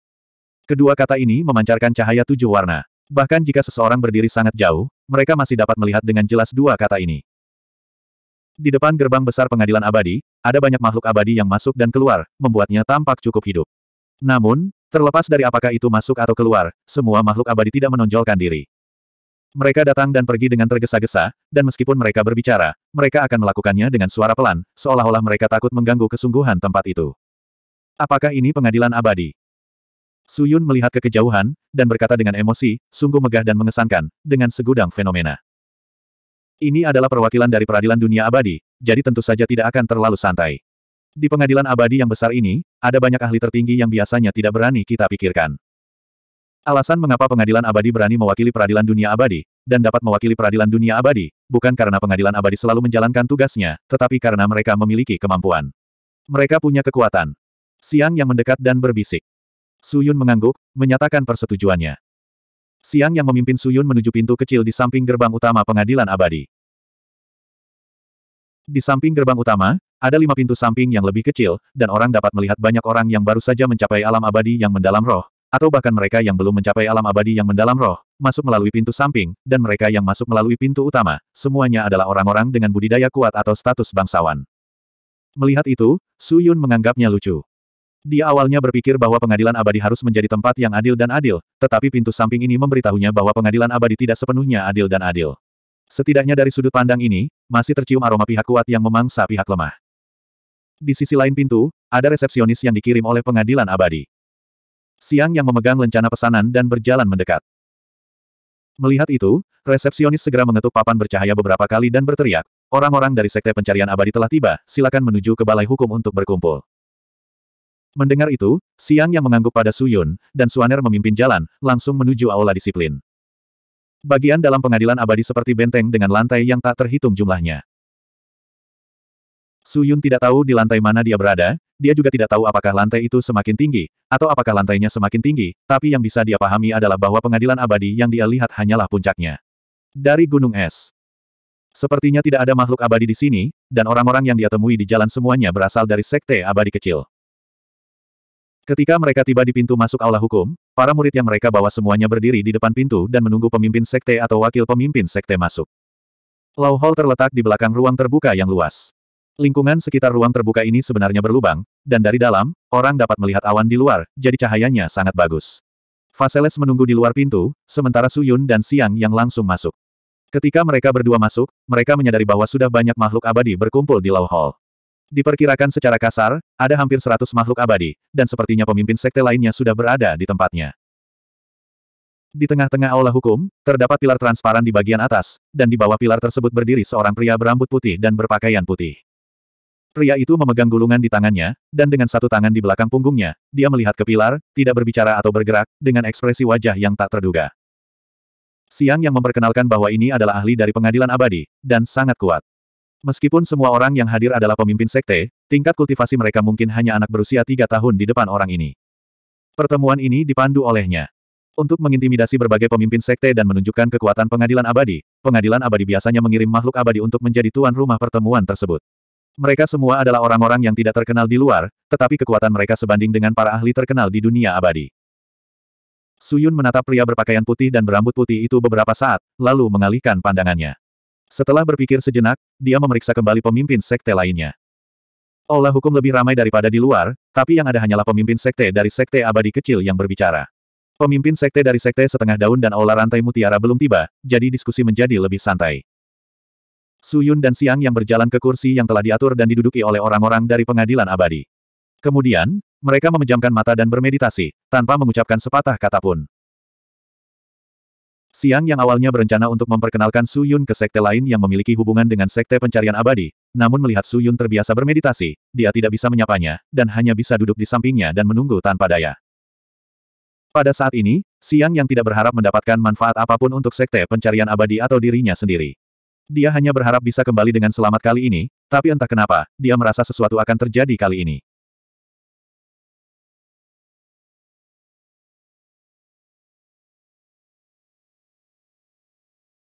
Speaker 1: Kedua kata ini memancarkan cahaya tujuh warna. Bahkan jika seseorang berdiri sangat jauh, mereka masih dapat melihat dengan jelas dua kata ini. Di depan gerbang besar pengadilan abadi, ada banyak makhluk abadi yang masuk dan keluar, membuatnya tampak cukup hidup. Namun, terlepas dari apakah itu masuk atau keluar, semua makhluk abadi tidak menonjolkan diri. Mereka datang dan pergi dengan tergesa-gesa, dan meskipun mereka berbicara, mereka akan melakukannya dengan suara pelan, seolah-olah mereka takut mengganggu kesungguhan tempat itu. Apakah ini pengadilan abadi? Suyun melihat ke kejauhan, dan berkata dengan emosi, sungguh megah dan mengesankan, dengan segudang fenomena. Ini adalah perwakilan dari peradilan dunia abadi, jadi tentu saja tidak akan terlalu santai. Di pengadilan abadi yang besar ini, ada banyak ahli tertinggi yang biasanya tidak berani kita pikirkan. Alasan mengapa pengadilan abadi berani mewakili peradilan dunia abadi, dan dapat mewakili peradilan dunia abadi, bukan karena pengadilan abadi selalu menjalankan tugasnya, tetapi karena mereka memiliki kemampuan. Mereka punya kekuatan. Siang yang mendekat dan berbisik. Suyun mengangguk, menyatakan persetujuannya. Siang yang memimpin Suyun menuju pintu kecil di samping gerbang utama pengadilan abadi. Di samping gerbang utama, ada lima pintu samping yang lebih kecil, dan orang dapat melihat banyak orang yang baru saja mencapai alam abadi yang mendalam roh, atau bahkan mereka yang belum mencapai alam abadi yang mendalam roh, masuk melalui pintu samping, dan mereka yang masuk melalui pintu utama, semuanya adalah orang-orang dengan budidaya kuat atau status bangsawan. Melihat itu, Su Yun menganggapnya lucu. Dia awalnya berpikir bahwa pengadilan abadi harus menjadi tempat yang adil dan adil, tetapi pintu samping ini memberitahunya bahwa pengadilan abadi tidak sepenuhnya adil dan adil. Setidaknya dari sudut pandang ini, masih tercium aroma pihak kuat yang memangsa pihak lemah. Di sisi lain pintu, ada resepsionis yang dikirim oleh pengadilan abadi. Siang yang memegang lencana pesanan dan berjalan mendekat. Melihat itu, resepsionis segera mengetuk papan bercahaya beberapa kali dan berteriak, orang-orang dari Sekte Pencarian Abadi telah tiba, silakan menuju ke Balai Hukum untuk berkumpul. Mendengar itu, Siang yang mengangguk pada Suyun, dan Suaner memimpin jalan, langsung menuju aula disiplin. Bagian dalam pengadilan abadi seperti benteng dengan lantai yang tak terhitung jumlahnya. Suyun tidak tahu di lantai mana dia berada, dia juga tidak tahu apakah lantai itu semakin tinggi, atau apakah lantainya semakin tinggi, tapi yang bisa dia pahami adalah bahwa pengadilan abadi yang dia lihat hanyalah puncaknya. Dari gunung es. Sepertinya tidak ada makhluk abadi di sini, dan orang-orang yang dia temui di jalan semuanya berasal dari sekte abadi kecil. Ketika mereka tiba di pintu masuk aula hukum, para murid yang mereka bawa semuanya berdiri di depan pintu dan menunggu pemimpin sekte atau wakil pemimpin sekte masuk. Law Hall terletak di belakang ruang terbuka yang luas. Lingkungan sekitar ruang terbuka ini sebenarnya berlubang, dan dari dalam, orang dapat melihat awan di luar, jadi cahayanya sangat bagus. Faseles menunggu di luar pintu, sementara Suyun dan Siang yang langsung masuk. Ketika mereka berdua masuk, mereka menyadari bahwa sudah banyak makhluk abadi berkumpul di Law Hall. Diperkirakan secara kasar, ada hampir seratus makhluk abadi, dan sepertinya pemimpin sekte lainnya sudah berada di tempatnya. Di tengah-tengah aula hukum, terdapat pilar transparan di bagian atas, dan di bawah pilar tersebut berdiri seorang pria berambut putih dan berpakaian putih. Pria itu memegang gulungan di tangannya, dan dengan satu tangan di belakang punggungnya, dia melihat ke pilar, tidak berbicara atau bergerak, dengan ekspresi wajah yang tak terduga. Siang yang memperkenalkan bahwa ini adalah ahli dari pengadilan abadi, dan sangat kuat. Meskipun semua orang yang hadir adalah pemimpin sekte, tingkat kultivasi mereka mungkin hanya anak berusia tiga tahun di depan orang ini. Pertemuan ini dipandu olehnya. Untuk mengintimidasi berbagai pemimpin sekte dan menunjukkan kekuatan pengadilan abadi, pengadilan abadi biasanya mengirim makhluk abadi untuk menjadi tuan rumah pertemuan tersebut. Mereka semua adalah orang-orang yang tidak terkenal di luar, tetapi kekuatan mereka sebanding dengan para ahli terkenal di dunia abadi. Suyun menatap pria berpakaian putih dan berambut putih itu beberapa saat, lalu mengalihkan pandangannya. Setelah berpikir sejenak, dia memeriksa kembali pemimpin sekte lainnya. Olah hukum lebih ramai daripada di luar, tapi yang ada hanyalah pemimpin sekte dari sekte abadi kecil yang berbicara. Pemimpin sekte dari sekte setengah daun dan olah rantai mutiara belum tiba, jadi diskusi menjadi lebih santai. Suyun dan Siang yang berjalan ke kursi yang telah diatur dan diduduki oleh orang-orang dari pengadilan abadi. Kemudian, mereka memejamkan mata dan bermeditasi, tanpa mengucapkan sepatah kata pun. Siang yang awalnya berencana untuk memperkenalkan Su Yun ke sekte lain yang memiliki hubungan dengan sekte pencarian abadi, namun melihat Su Yun terbiasa bermeditasi, dia tidak bisa menyapanya, dan hanya bisa duduk di sampingnya dan menunggu tanpa daya. Pada saat ini, Siang yang tidak berharap mendapatkan manfaat apapun untuk sekte pencarian abadi atau dirinya sendiri. Dia hanya berharap bisa kembali dengan selamat kali ini, tapi entah kenapa, dia merasa sesuatu akan terjadi kali ini.